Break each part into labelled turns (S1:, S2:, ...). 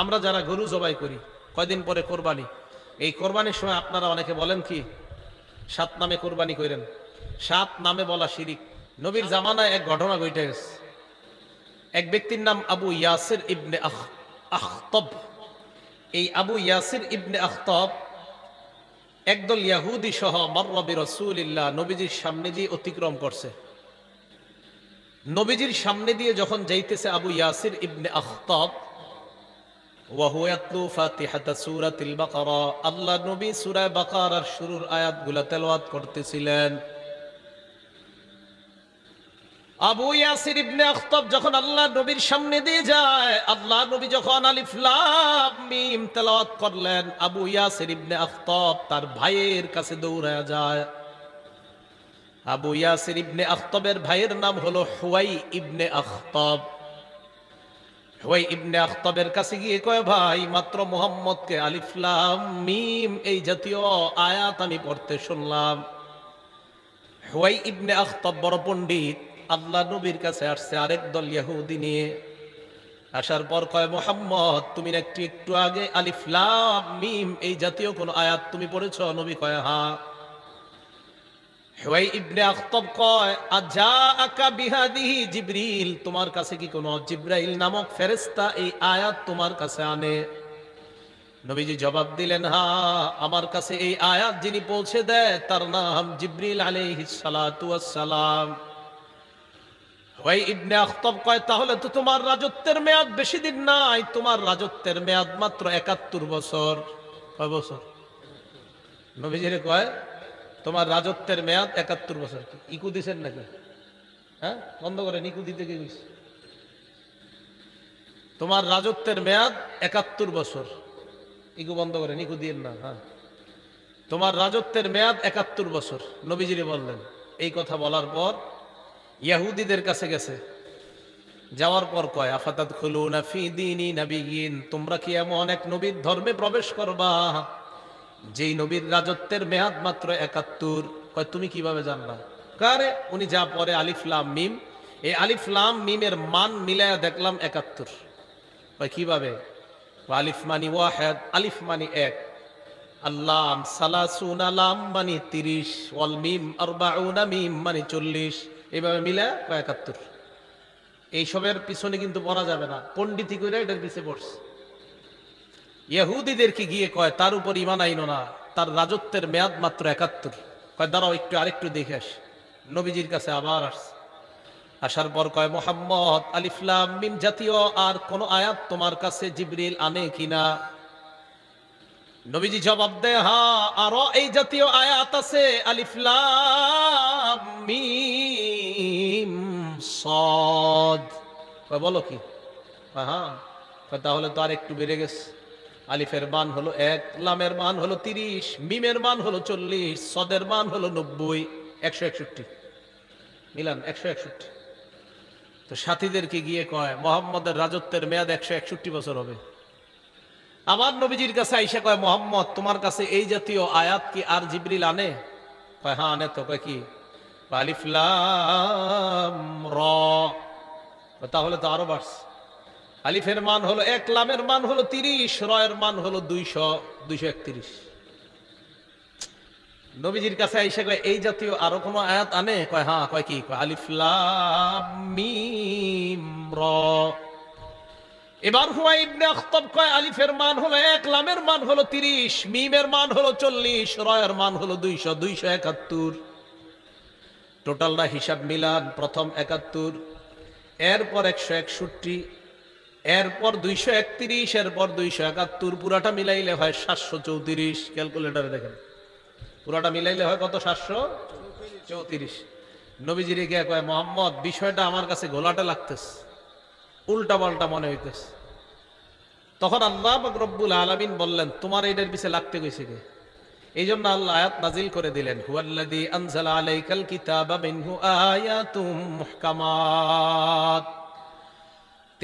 S1: আমরা যারা গরু জবাই করি কয়দিন পরে কোরবানি এই কোরবানির সময় আপনারা অনেকে বলেন কি সাত নামে কোরবানি করেন সাত নামে বলা শিরিক নবীর জামানায় এক ঘটনা ঘটে গেছে এক ব্যক্তির নাম আবু ইয়াসির ইবনে আখতব এই আবু ইয়াসির ইবনে আখতব একদল ইয়াহুদি সহ মর্রবি রসুলিল্লাহ নবীজির সামনে দিয়ে অতিক্রম করছে নবীজির সামনে দিয়ে যখন যাইতেছে আবু ইয়াসির ইবনে আখতব আল্লাহ নবী শুরুর তেলাওয়াত করতেছিলেন আবু যখন আল্লাহ নবীর সামনে দিয়ে যায় আল্লাহ নবী যখন মিম তেলাওয়াত করলেন আবু ইয়াসির ইবনে তার ভাইয়ের কাছে দৌড়ায় যায় আবু ইয়াসির ইবনে আখতবের ভাইয়ের নাম হলো হুয়াই ইবনে আখতব ওই ইবনে আখতাবের কাছে গিয়ে কয় ভাই মাত্র মোহাম্মদকে আলিফলাম মিম এই জাতীয় আয়াত আমি পড়তে শুনলাম হুয়াই ইবনে আখতাব বড় পণ্ডিত আল্লাহ নবীর কাছে আসছে আরেক দল ইয়াহুদি নিয়ে আসার পর কয় মোহাম্মদ তুমি একটু একটু আগে আলিফলাম মিম এই জাতীয় কোনো আয়াত তুমি পড়েছ নবী কয় হা হ্যাঁ। হেওয়াই ইবনে আখতব কয় আজা আকা বিহাদিহি জিব্রিল তোমার কাছে কি কোনো জিব্রাইল নামক ফেরেস্তা এই আয়াত তোমার কাছে আনে নবীজি জবাব দিলেন হা আমার কাছে এই আয়াত যিনি পৌঁছে দেয় তার নাম জিব্রিল আলহিসালাম ওই ইবনে আখতব কয় তাহলে তো তোমার রাজত্বের মেয়াদ বেশি দিন নাই তোমার রাজত্বের মেয়াদ মাত্র একাত্তর বছর কয় বছর নবীজিরে কয় তোমার রাজত্বের মেয়াদ একাত্তর বছর কি ইকু দিছেন নাকি হ্যাঁ বন্ধ করে ইকু দিতে গিয়ে তোমার রাজত্বের মেয়াদ একাত্তর বছর ইকু বন্ধ করে ইকু দিয়ে না হ্যাঁ তোমার রাজত্বের মেয়াদ একাত্তর বছর নবীজিরে বললেন এই কথা বলার পর ইয়াহুদিদের কাছে গেছে যাওয়ার পর কয় আফাতাত খুলু না দিনী নবীন তোমরা কি এমন এক নবীর ধর্মে প্রবেশ করবা যেই নবীর রাজত্বের মেয়াদ মাত্র একাত্তর কয় তুমি কিভাবে জানলা কারে উনি যা পরে আলিফলাম মিম এই আলিফলাম মিমের মান মিলায়া দেখলাম একাত্তর কয় কিভাবে আলিফ মানি ওয়াহেদ আলিফ মানি এক আল্লাম সালাসুন আলাম মানি তিরিশ ওয়াল মিম আরবাউনা মিম মানে চল্লিশ এইভাবে মিলা একাত্তর এইসবের পিছনে কিন্তু পড়া যাবে না পণ্ডিতি করে এটার পিছিয়ে পড়ছে ইহুদিদেরকে গিয়ে কয় তার উপর ইমান আইন না তার রাজত্বের মেয়াদ মাত্র একাত্তর কয় দাঁড়াও একটু আরেকটু দেখে আস নবীজির কাছে আবার আসছে আসার পর কয় মোহাম্মদ আলিফলাম জাতীয় আর কোন আয়াত তোমার কাছে জিবরিল আনে কিনা নবীজি জবাব দে হা আরো এই জাতীয় আয়াত আছে আলিফলাম মিম বলো কি হ্যাঁ তাহলে তো আর একটু বেড়ে গেছে আলিফের মান হলো এক লামের মান হলো তিরিশ মিমের মান হলো চল্লিশ সদের মান হলো নব্বই একশো একষট্টি মিলান একশো একষট্টি তো সাথীদেরকে গিয়ে কয় মোহাম্মদের রাজত্বের মেয়াদ একশো একষট্টি বছর হবে আমার নবীজির কাছে আইসা কয় মোহাম্মদ তোমার কাছে এই জাতীয় আয়াত কি আর জিবরিল আনে কয় হ্যাঁ আনে তো কয় কি আলিফলাম র তাহলে তো আরো বাড়ছে আলিফের মান হলো এক লামের মান হলো তিরিশ রয়ের মান হলো দুইশো দুইশো একত্রিশ নবীজির কাছে এসে কয় এই জাতীয় আরো কোনো আয়াত আনে কয় হ্যাঁ কয় কি কয় আলিফলাম এবার হুয়া ইবনে আখতাব কয় আলিফের মান হলো এক লামের মান হলো তিরিশ মিমের মান হলো চল্লিশ রয়ের মান হলো দুইশো দুইশো একাত্তর টোটালটা হিসাব মিলান প্রথম একাত্তর এরপর একশো একষট্টি এরপর দুইশো একত্রিশ এরপর দুইশো একাত্তর পুরাটা মিলাইলে হয় সাতশো চৌত্রিশ ক্যালকুলেটারে দেখেন পুরাটা মিলাইলে হয় কত সাতশো চৌত্রিশ নবীজিরে গিয়ে কয় মোহাম্মদ বিষয়টা আমার কাছে গোলাটা লাগতেছে উল্টা পাল্টা মনে হইতেছে তখন আল্লাহ রব্বুল আলমিন বললেন তোমার এটার পিছে লাগতে গেছে কে এই জন্য আল্লাহ আয়াত নাজিল করে দিলেন হুয়াল্লাদি আনসাল আলাইকাল কিতাবা মিনহু আয়াতুম মুহকামাত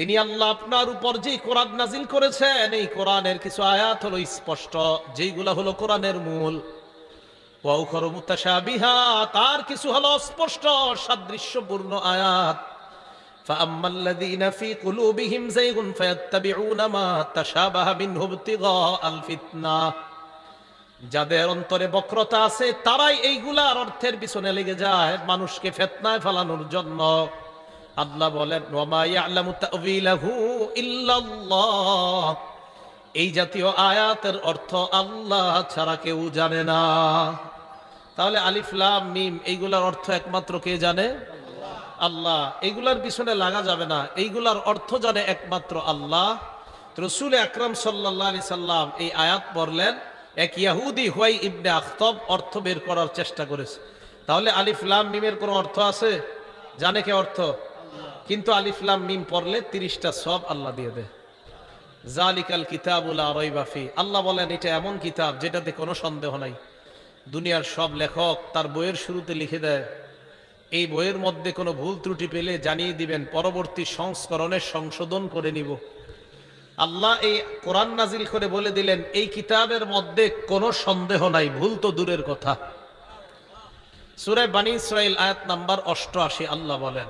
S1: তিনি আল্লাহ আপনার উপর যেই কোরআন নাজিল করেছেন এই কোরআনের কিছু আয়াত হলো স্পষ্ট যেইগুলা হলো কোরআনের মূল তার কিছু হলো স্পষ্ট সাদৃশ্যপূর্ণ আয়াত যাদের অন্তরে বক্রতা আছে তারাই এইগুলার অর্থের পিছনে লেগে যায় মানুষকে ফেতনায় ফেলানোর জন্য আল্লাহ বলেন এই জাতীয় আয়াতের অর্থ আল্লাহ ছাড়া কেউ জানে না তাহলে আলিফলাম মিম এইগুলার অর্থ একমাত্র কে জানে আল্লাহ এইগুলার পিছনে লাগা যাবে না এইগুলার অর্থ জানে একমাত্র আল্লাহ রসুল আকরম সাল্লি সাল্লাম এই আয়াত পড়লেন এক ইয়াহুদি হুয়াই ইবনে আখতব অর্থ বের করার চেষ্টা করেছে তাহলে আলিফলাম মিমের কোনো অর্থ আছে জানে কে অর্থ কিন্তু আলিফলাম মিম পড়লে তিরিশটা সব আল্লাহ দিয়ে দেয় জালিকাল কিতাবুলা রইবাফি আল্লাহ বলেন এটা এমন কিতাব যেটাতে কোনো সন্দেহ নাই দুনিয়ার সব লেখক তার বইয়ের শুরুতে লিখে দেয় এই বইয়ের মধ্যে কোনো ভুল ত্রুটি পেলে জানিয়ে দিবেন পরবর্তী সংস্করণের সংশোধন করে নিব আল্লাহ এই কোরআন নাজিল করে বলে দিলেন এই কিতাবের মধ্যে কোনো সন্দেহ নাই ভুল তো দূরের কথা সুরে বানী ইসরা আয়াত নাম্বার অষ্টআশি আল্লাহ বলেন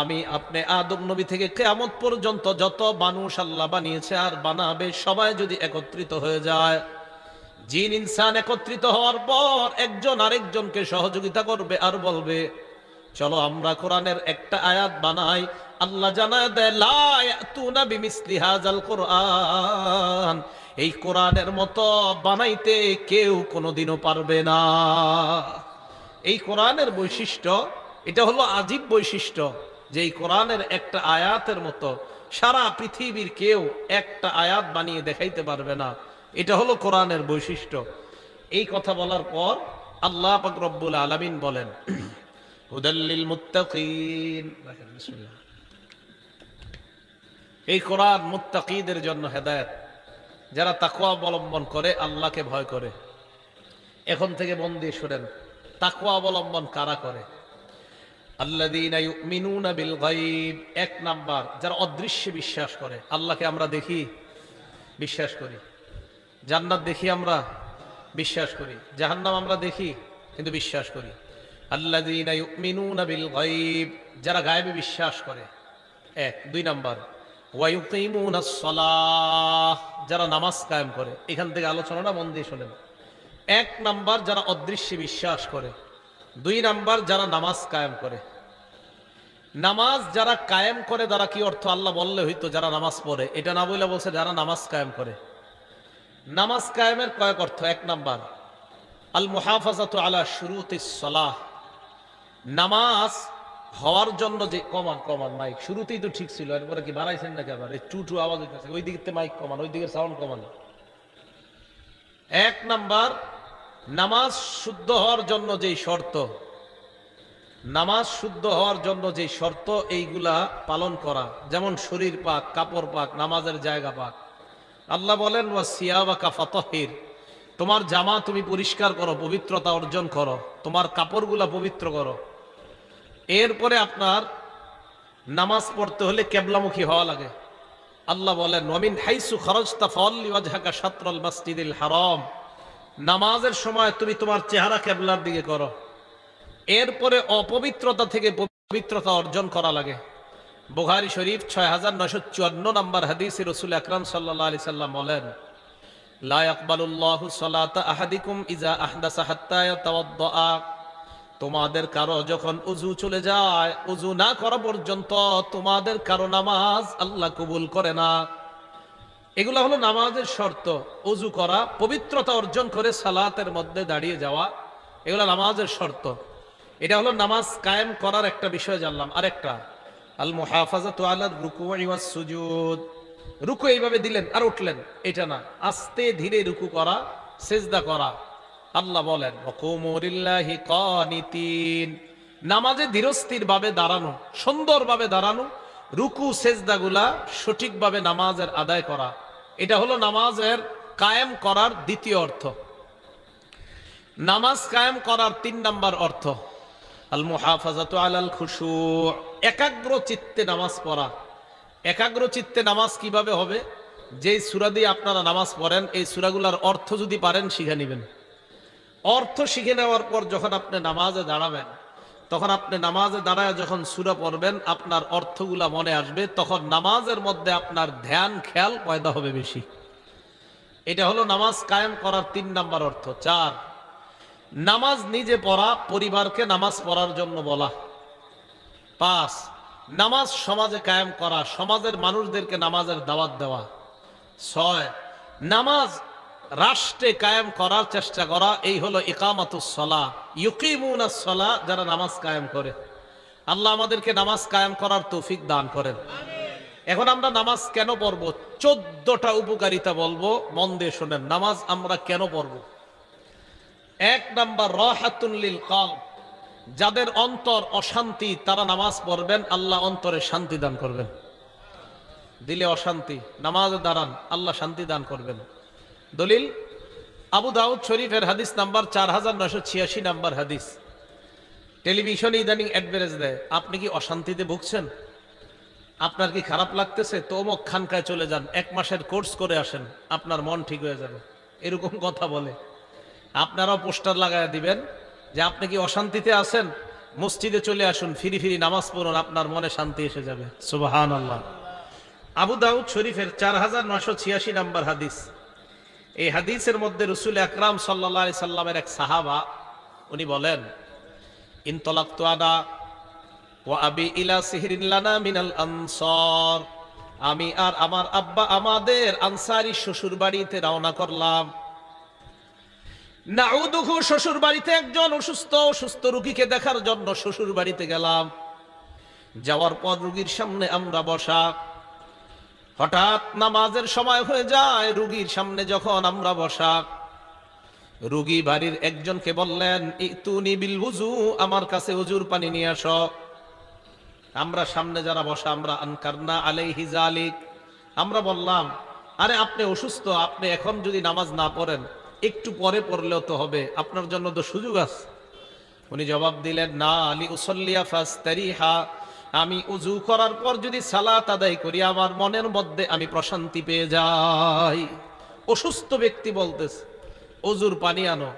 S1: আমি আপনি আদম নবী থেকে কেমন পর্যন্ত যত মানুষ আল্লাহ বানিয়েছে আর বানাবে সবাই যদি একত্রিত হয়ে যায় জিন ইনসান একত্রিত হওয়ার পর একজন আরেকজনকে সহযোগিতা করবে আর বলবে চলো আমরা কোরআনের একটা আয়াত বানাই আল্লাহ জানায় দেয় লায়াতুনা বিমিসলি হাজাল কোরআন এই কোরআনের মতো বানাইতে কেউ কোনোদিনও পারবে না এই কোরআনের বৈশিষ্ট্য এটা হলো আজীব বৈশিষ্ট্য যে এই কোরআনের একটা আয়াতের মতো সারা পৃথিবীর কেউ একটা আয়াত বানিয়ে দেখাইতে পারবে না এটা হলো কোরআনের বৈশিষ্ট্য এই কথা বলার পর আল্লাহ রব্বুল আলমিন বলেন এই কোরআন মুত্তাকিদের জন্য হেদায়ত যারা তাকুয়া অবলম্বন করে আল্লাহকে ভয় করে এখন থেকে বন্দি শোনেন তাকুয়া অবলম্বন কারা করে এক নাম্বার যারা অদৃশ্যে বিশ্বাস করে আল্লাহকে আমরা দেখি বিশ্বাস করি জান্নাত দেখি আমরা বিশ্বাস করি জাহান্নাম আমরা দেখি কিন্তু বিশ্বাস করি যারা গায়েবে বিশ্বাস করে এক দুই নাম্বার যারা নামাজ কায়েম করে এখান থেকে আলোচনাটা মন দিয়ে শোনেন এক নাম্বার যারা অদৃশ্যে বিশ্বাস করে দুই নাম্বার যারা নামাজ কায়েম করে নামাজ যারা কায়েম করে তারা কি অর্থ আল্লাহ বললে হইতো যারা নামাজ পড়ে এটা না বলে বলছে যারা নামাজ কায়েম করে নামাজ কায়েমের কয়েক অর্থ এক নাম্বার আল মুহাফাজাত আলা শুরুতে সলাহ নামাজ হওয়ার জন্য যে কমান কমান মাইক শুরুতেই তো ঠিক ছিল এরপরে কি বাড়াইছেন নাকি আবার এই টু টু আওয়াজ ওই দিকে মাইক কমান ওই দিকের সাউন্ড কমান এক নাম্বার নামাজ শুদ্ধ হওয়ার জন্য যেই শর্ত নামাজ শুদ্ধ হওয়ার জন্য যে শর্ত এইগুলা পালন করা যেমন শরীর পাক কাপড় পাক নামাজের জায়গা পাক আল্লাহ বলেন তোমার জামা তুমি পরিষ্কার করো পবিত্রতা অর্জন করো তোমার কাপড়গুলা পবিত্র করো এরপরে আপনার নামাজ পড়তে হলে কেবলামুখী হওয়া লাগে আল্লাহ বলেন নমিন হাইসু খরচতা ফল হাকা শাতরাল মাসজিদিল হারম নামাজের সময় তুমি তোমার চেহারা কেবলার দিকে করো এরপরে অপবিত্রতা থেকে পবিত্রতা অর্জন করা লাগে বুহারি শরীফ ছয় হাজার নয়শো চুয়ান্ন নম্বর হাদিস রসুল আকরাম সাল্লা আলি সাল্লাম বলেন তোমাদের কারো যখন উজু চলে যায় উজু না করা পর্যন্ত তোমাদের কারো নামাজ আল্লাহ কবুল করে না এগুলো হলো নামাজের শর্ত অজু করা পবিত্রতা অর্জন করে সালাতের মধ্যে দাঁড়িয়ে যাওয়া এগুলো নামাজের শর্ত এটা হলো নামাজ কায়েম করার একটা বিষয় জানলাম আরেকটা আল তো আলাদ রুকু ইওয়াস সুজুদ রুকু এইভাবে দিলেন আর উঠলেন এটা না আস্তে ধীরে রুকু করা সেজদা করা আল্লাহ বলেন ওকুমুরিল্লাহি নামাজে ধীরস্থির ভাবে দাঁড়ানো সুন্দরভাবে দাঁড়ানো রুকু সেজদাগুলা সঠিকভাবে নামাজের আদায় করা এটা হলো নামাজের কায়েম করার দ্বিতীয় অর্থ নামাজ কায়েম করার তিন নাম্বার অর্থ আল মুহাফাজাত আলাল খুশু একাগ্র চিত্তে নামাজ পড়া একাগ্র চিত্তে নামাজ কিভাবে হবে যেই সুরা দিয়ে আপনারা নামাজ পড়েন এই সুরাগুলার অর্থ যদি পারেন শিখে নেবেন অর্থ শিখে নেওয়ার পর যখন আপনি নামাজে দাঁড়াবেন তখন আপনি নামাজে দাঁড়ায় যখন সুরা পড়বেন আপনার অর্থগুলা মনে আসবে তখন নামাজের মধ্যে আপনার ধ্যান খেয়াল পয়দা হবে বেশি এটা হলো নামাজ কায়েম করার তিন নাম্বার অর্থ চার নামাজ নিজে পড়া পরিবারকে নামাজ পড়ার জন্য বলা পাঁচ নামাজ সমাজে কায়েম করা সমাজের মানুষদেরকে নামাজের দাওয়াত দেওয়া ছয় নামাজ রাষ্ট্রে কায়েম করার চেষ্টা করা এই হলো ইকামাতুসলা ইউকিমুনাসলা যারা নামাজ কায়েম করে আল্লাহ আমাদেরকে নামাজ কায়েম করার তৌফিক দান করেন এখন আমরা নামাজ কেন পড়ব চোদ্দটা উপকারিতা বলবো মন দিয়ে শোনেন নামাজ আমরা কেন পড়ব এক নাম্বার রহাতুল্লিল কাল যাদের অন্তর অশান্তি তারা নামাজ পড়বেন আল্লাহ অন্তরে শান্তি দান করবেন দিলে অশান্তি নামাজ দাঁড়ান আল্লাহ শান্তি দান করবেন দলিল আবু দাউদ শরীফের হাদিস নাম্বার চার হাজার নশো ছিয়াশি নাম্বার হাদিস টেলিভিশনে ইদানিং অ্যাডভারেজ দেয় আপনি কি অশান্তিতে ভুগছেন আপনার কি খারাপ লাগতেছে তোমক খানকায় চলে যান এক মাসের কোর্স করে আসেন আপনার মন ঠিক হয়ে যাবে এরকম কথা বলে আপনারাও পোস্টার লাগায় দিবেন যে আপনি কি অশান্তিতে আসেন মসজিদে চলে আসুন ফিরি ফিরি নামাজ পড়ুন আপনার মনে শান্তি এসে যাবে সুবাহান আল্লাহ আবু দাউদ শরীফের চার হাজার নশো ছিয়াশি নাম্বার হাদিস এই হাদিসের মধ্যে রসুল আকরাম সাল্লা সাল্লামের এক সাহাবা উনি বলেন ইনতলাক তো আনা ও আবি ইলা সিহিরিল্লানা মিনাল আনসর আমি আর আমার আব্বা আমাদের আনসারি শ্বশুর বাড়িতে রওনা করলাম নাউদুহু শ্বশুর বাড়িতে একজন অসুস্থ অসুস্থ রুগীকে দেখার জন্য শ্বশুর বাড়িতে গেলাম যাওয়ার পর রুগীর সামনে আমরা বসা হঠাৎ নামাজের সময় হয়ে যায় রুগীর সামনে যখন আমরা বসা রুগী বাড়ির একজনকে বললেন ইতুনি বিল বুঝু আমার কাছে উজুর পানি নিয়ে আস আমরা সামনে যারা বসা আমরা আনকারনা আলে হিজালিক আমরা বললাম আরে আপনি অসুস্থ আপনি এখন যদি নামাজ না পড়েন একটু পরে পড়লেও তো হবে আপনার জন্য তো সুযোগ আছে উনি জবাব দিলেন না আলী উসল্লিয়া ফাস্তারিহা আমি উজু করার পর যদি সালাত আদায় করি আমার মনের মধ্যে আমি প্রশান্তি পেয়ে যাই অসুস্থ ব্যক্তি বলতেছে অজুর পানি আনো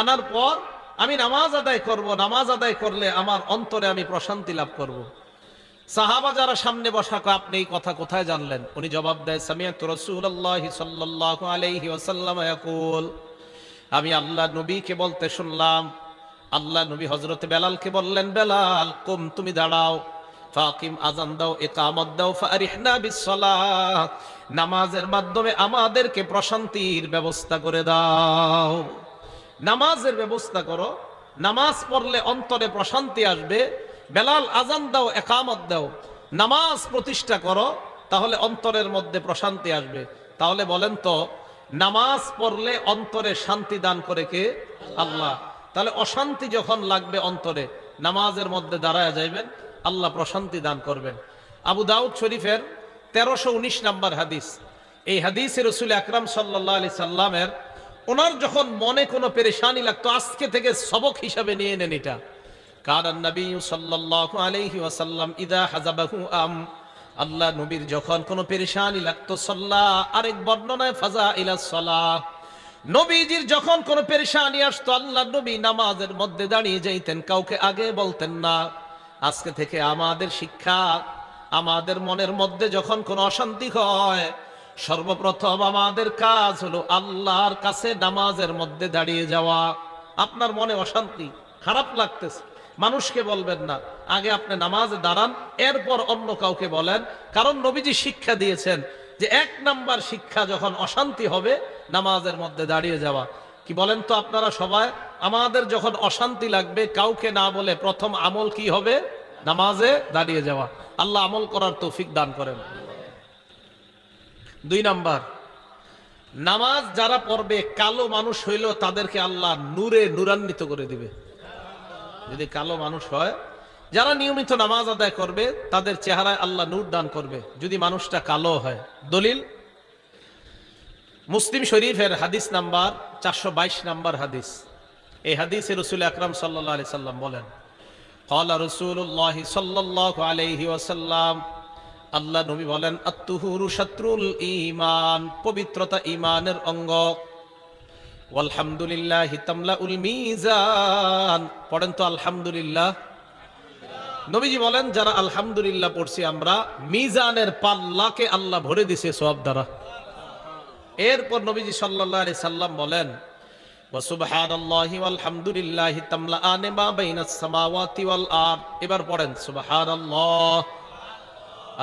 S1: আনার পর আমি নামাজ আদায় করব নামাজ আদায় করলে আমার অন্তরে আমি প্রশান্তি লাভ করব। সাহাবা যারা সামনে বসা আপনি এই কথা কোথায় জানলেন উনি জবাব দেয় সামিয়াত আমি আল্লাহ নবীকে বলতে শুনলাম আল্লাহ নবী হজরত বেলালকে বললেন বেলাল কুম তুমি দাঁড়াও ফাকিম আজান দাও একামত দাও ফারিহনা বিসলাহ নামাজের মাধ্যমে আমাদেরকে প্রশান্তির ব্যবস্থা করে দাও নামাজের ব্যবস্থা করো নামাজ পড়লে অন্তরে প্রশান্তি আসবে বেলাল আজান দাও একামত দাও নামাজ প্রতিষ্ঠা করো তাহলে অন্তরের মধ্যে প্রশান্তি আসবে তাহলে বলেন তো নামাজ পড়লে অন্তরে শান্তি দান করে কে আল্লাহ তাহলে অশান্তি যখন লাগবে অন্তরে নামাজের মধ্যে দাঁড়ায় যাইবেন আল্লাহ প্রশান্তি দান করবেন আবু দাউদ শরীফের তেরোশো উনিশ নাম্বার হাদিস এই হাদিসে রসুল আকরাম সাল্লাহ আলি সাল্লামের ওনার যখন মনে কোনো পেরেশানি লাগতো আজকে থেকে সবক হিসাবে নিয়ে নেন এটা কারণ নবী সাল্লাহ আলহি ইদা হাজাবাহু আম আল্লাহ নবীর যখন কোনো পেরেশানি লাগতো সাল্লাহ আরেক বর্ণনায় ফাজা ইলা নবীজির যখন কোনো পেরেশানি আসতো আল্লাহ নবী নামাজের মধ্যে দাঁড়িয়ে যাইতেন কাউকে আগে বলতেন না আজকে থেকে আমাদের শিক্ষা আমাদের মনের মধ্যে যখন কোনো অশান্তি হয় সর্বপ্রথম আমাদের কাজ হলো আল্লাহর কাছে নামাজের মধ্যে দাঁড়িয়ে যাওয়া আপনার মনে অশান্তি খারাপ লাগতেছে মানুষকে বলবেন না আগে আপনি নামাজ দাঁড়ান এরপর অন্য কাউকে বলেন কারণ নবীজি শিক্ষা দিয়েছেন যে এক নাম্বার শিক্ষা যখন অশান্তি হবে নামাজের মধ্যে দাঁড়িয়ে যাওয়া কি বলেন তো আপনারা সবাই আমাদের যখন অশান্তি লাগবে কাউকে না বলে প্রথম আমল কি হবে নামাজে দাঁড়িয়ে যাওয়া আল্লাহ আমল করার তৌফিক দান করেন দুই নাম্বার নামাজ যারা পড়বে কালো মানুষ হইল তাদেরকে আল্লাহ নূরে নূরান্বিত করে দিবে যদি কালো মানুষ হয় যারা নিয়মিত নামাজ আদায় করবে তাদের চেহারায় আল্লাহ নূর দান করবে যদি মানুষটা কালো হয় দলিল মুসলিম শরীফের হাদিস নাম্বার চারশো নাম্বার হাদিস এই হাদিসে রসুল আকরাম সাল্লাহ আলি সাল্লাম বলেন কলা রসুল্লাহ সাল্লাহ আলহি ওয়াসাল্লাম আল্লাহ নবী বলেন আত্মহুরু শত্রুল ইমান পবিত্রতা ইমানের অঙ্গ আলহামদুলিল্লাহ তামলা উল মিজান পড়েন তো আলহামদুলিল্লাহ নবীজি বলেন যারা আলহামদুলিল্লাহ পড়ছি আমরা মিজানের পাল্লাকে আল্লাহ ভরে দিছে সব দ্বারা এরপর নবীজি সাল্লাহ আলি সাল্লাম বলেন وسبحان الله والحمد لله تملأان ما بين السماوات والأرض এবার পড়েন সুবহান আল্লাহ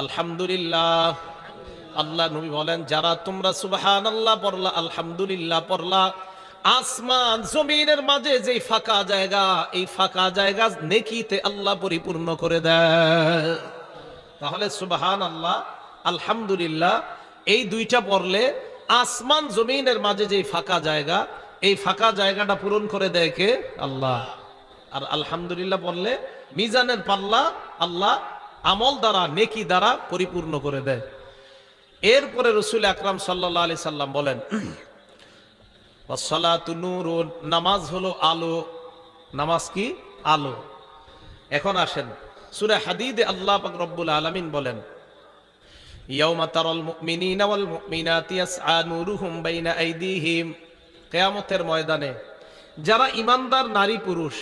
S1: আলহামদুলিল্লাহ আল্লাহ নবী বলেন যারা তোমরা সুবাহান আল্লাহ পড়লা আলহামদুলিল্লাহ পড়লা আসমান জমিনের মাঝে যে ফাঁকা জায়গা এই ফাঁকা জায়গা নেকিতে আল্লাহ পরিপূর্ণ করে দেয় তাহলে সুবাহান আল্লাহ আলহামদুলিল্লাহ এই দুইটা পড়লে আসমান জমিনের মাঝে যে ফাঁকা জায়গা এই ফাঁকা জায়গাটা পূরণ করে দেয় কে আল্লাহ আর আলহামদুলিল্লাহ বললে মিজানের পাল্লা আল্লাহ আমল দ্বারা নেকি দ্বারা পরিপূর্ণ করে দেয় এরপরে রসুল আকরাম সাল্লা আলি সাল্লাম বলেন নামাজ হলো আলো নামাজ কি আলো এখন আসেন সুরে হাদিদ আল্লাহ রব্বুল আলমিন বলেন ইয়াউমা তারাল মুমিনিনা ওয়াল মুমিনাতি ইয়াসআ নূরুহুম বাইনা আইদিহিম কেয়ামতের ময়দানে যারা ইমানদার নারী পুরুষ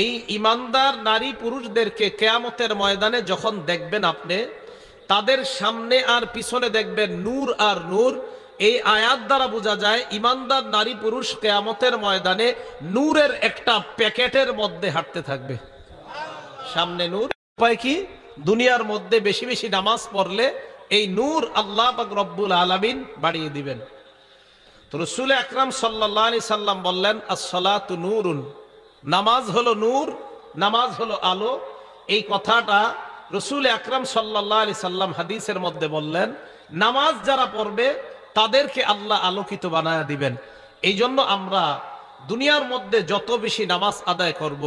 S1: এই ইমানদার নারী পুরুষদেরকে কেয়ামতের ময়দানে যখন দেখবেন আপনি তাদের সামনে আর পিছনে দেখবেন নূর আর নূর এই আয়াত দ্বারা বোঝা যায় ইমানদার নারী পুরুষ কেয়ামতের ময়দানে নূরের একটা প্যাকেটের মধ্যে হাঁটতে থাকবে সামনে নূর উপায় কি দুনিয়ার মধ্যে বেশি বেশি নামাজ পড়লে এই নূর আল্লাহ রব্বুল আলমিন বাড়িয়ে দিবেন তো রসুল আকরাম সাল্লি সাল্লাম বললেন আসলাত নূরুন নামাজ হলো নূর নামাজ হলো আলো এই কথাটা রসুল আকরাম সাল্লাহ আলি সাল্লাম হাদিসের মধ্যে বললেন নামাজ যারা পড়বে তাদেরকে আল্লাহ আলোকিত বানায় দিবেন এই জন্য আমরা দুনিয়ার মধ্যে যত বেশি নামাজ আদায় করব।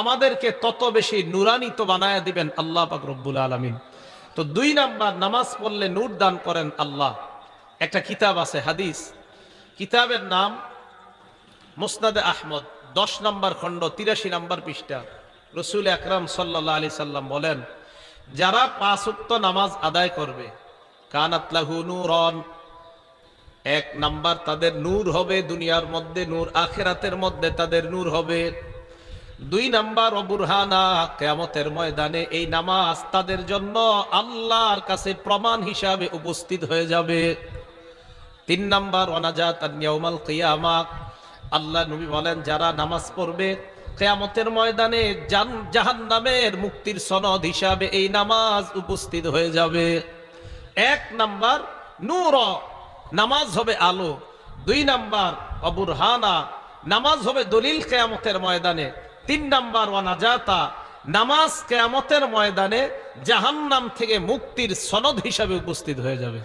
S1: আমাদেরকে তত বেশি নুরানিত বানায় দিবেন আল্লাহ পাক রব্বুল আলমিন তো দুই নাম্বার নামাজ পড়লে নূর দান করেন আল্লাহ একটা কিতাব আছে হাদিস কিতাবের নাম মুসনাদ আহমদ দশ নম্বর খণ্ড তিরাশি নম্বর পৃষ্ঠা রসুল আকরাম সাল্লা আলি সাল্লাম বলেন যারা পাঁচ উক্ত নামাজ আদায় করবে কানাতলাহু নূরন এক নাম্বার তাদের নূর হবে দুনিয়ার মধ্যে নূর আখেরাতের মধ্যে তাদের নূর হবে দুই নাম্বার অবুরহানা কেমতের ময়দানে এই নামাজ তাদের জন্য আল্লাহর কাছে প্রমাণ হিসাবে উপস্থিত হয়ে যাবে তিন নাম্বার অনাজাত নিয়মাল আল্লাহ নবী বলেন যারা নামাজ পড়বে কেয়ামতের ময়দানে জাহান নামের মুক্তির সনদ হিসাবে এই নামাজ উপস্থিত হয়ে যাবে এক নাম্বার নূর নামাজ হবে আলো দুই নাম্বার হানা নামাজ হবে দলিল কেয়ামতের ময়দানে তিন নাম্বার ওয়ানাজাতা নামাজ কেয়ামতের ময়দানে জাহান্নাম থেকে মুক্তির সনদ হিসাবে উপস্থিত হয়ে যাবে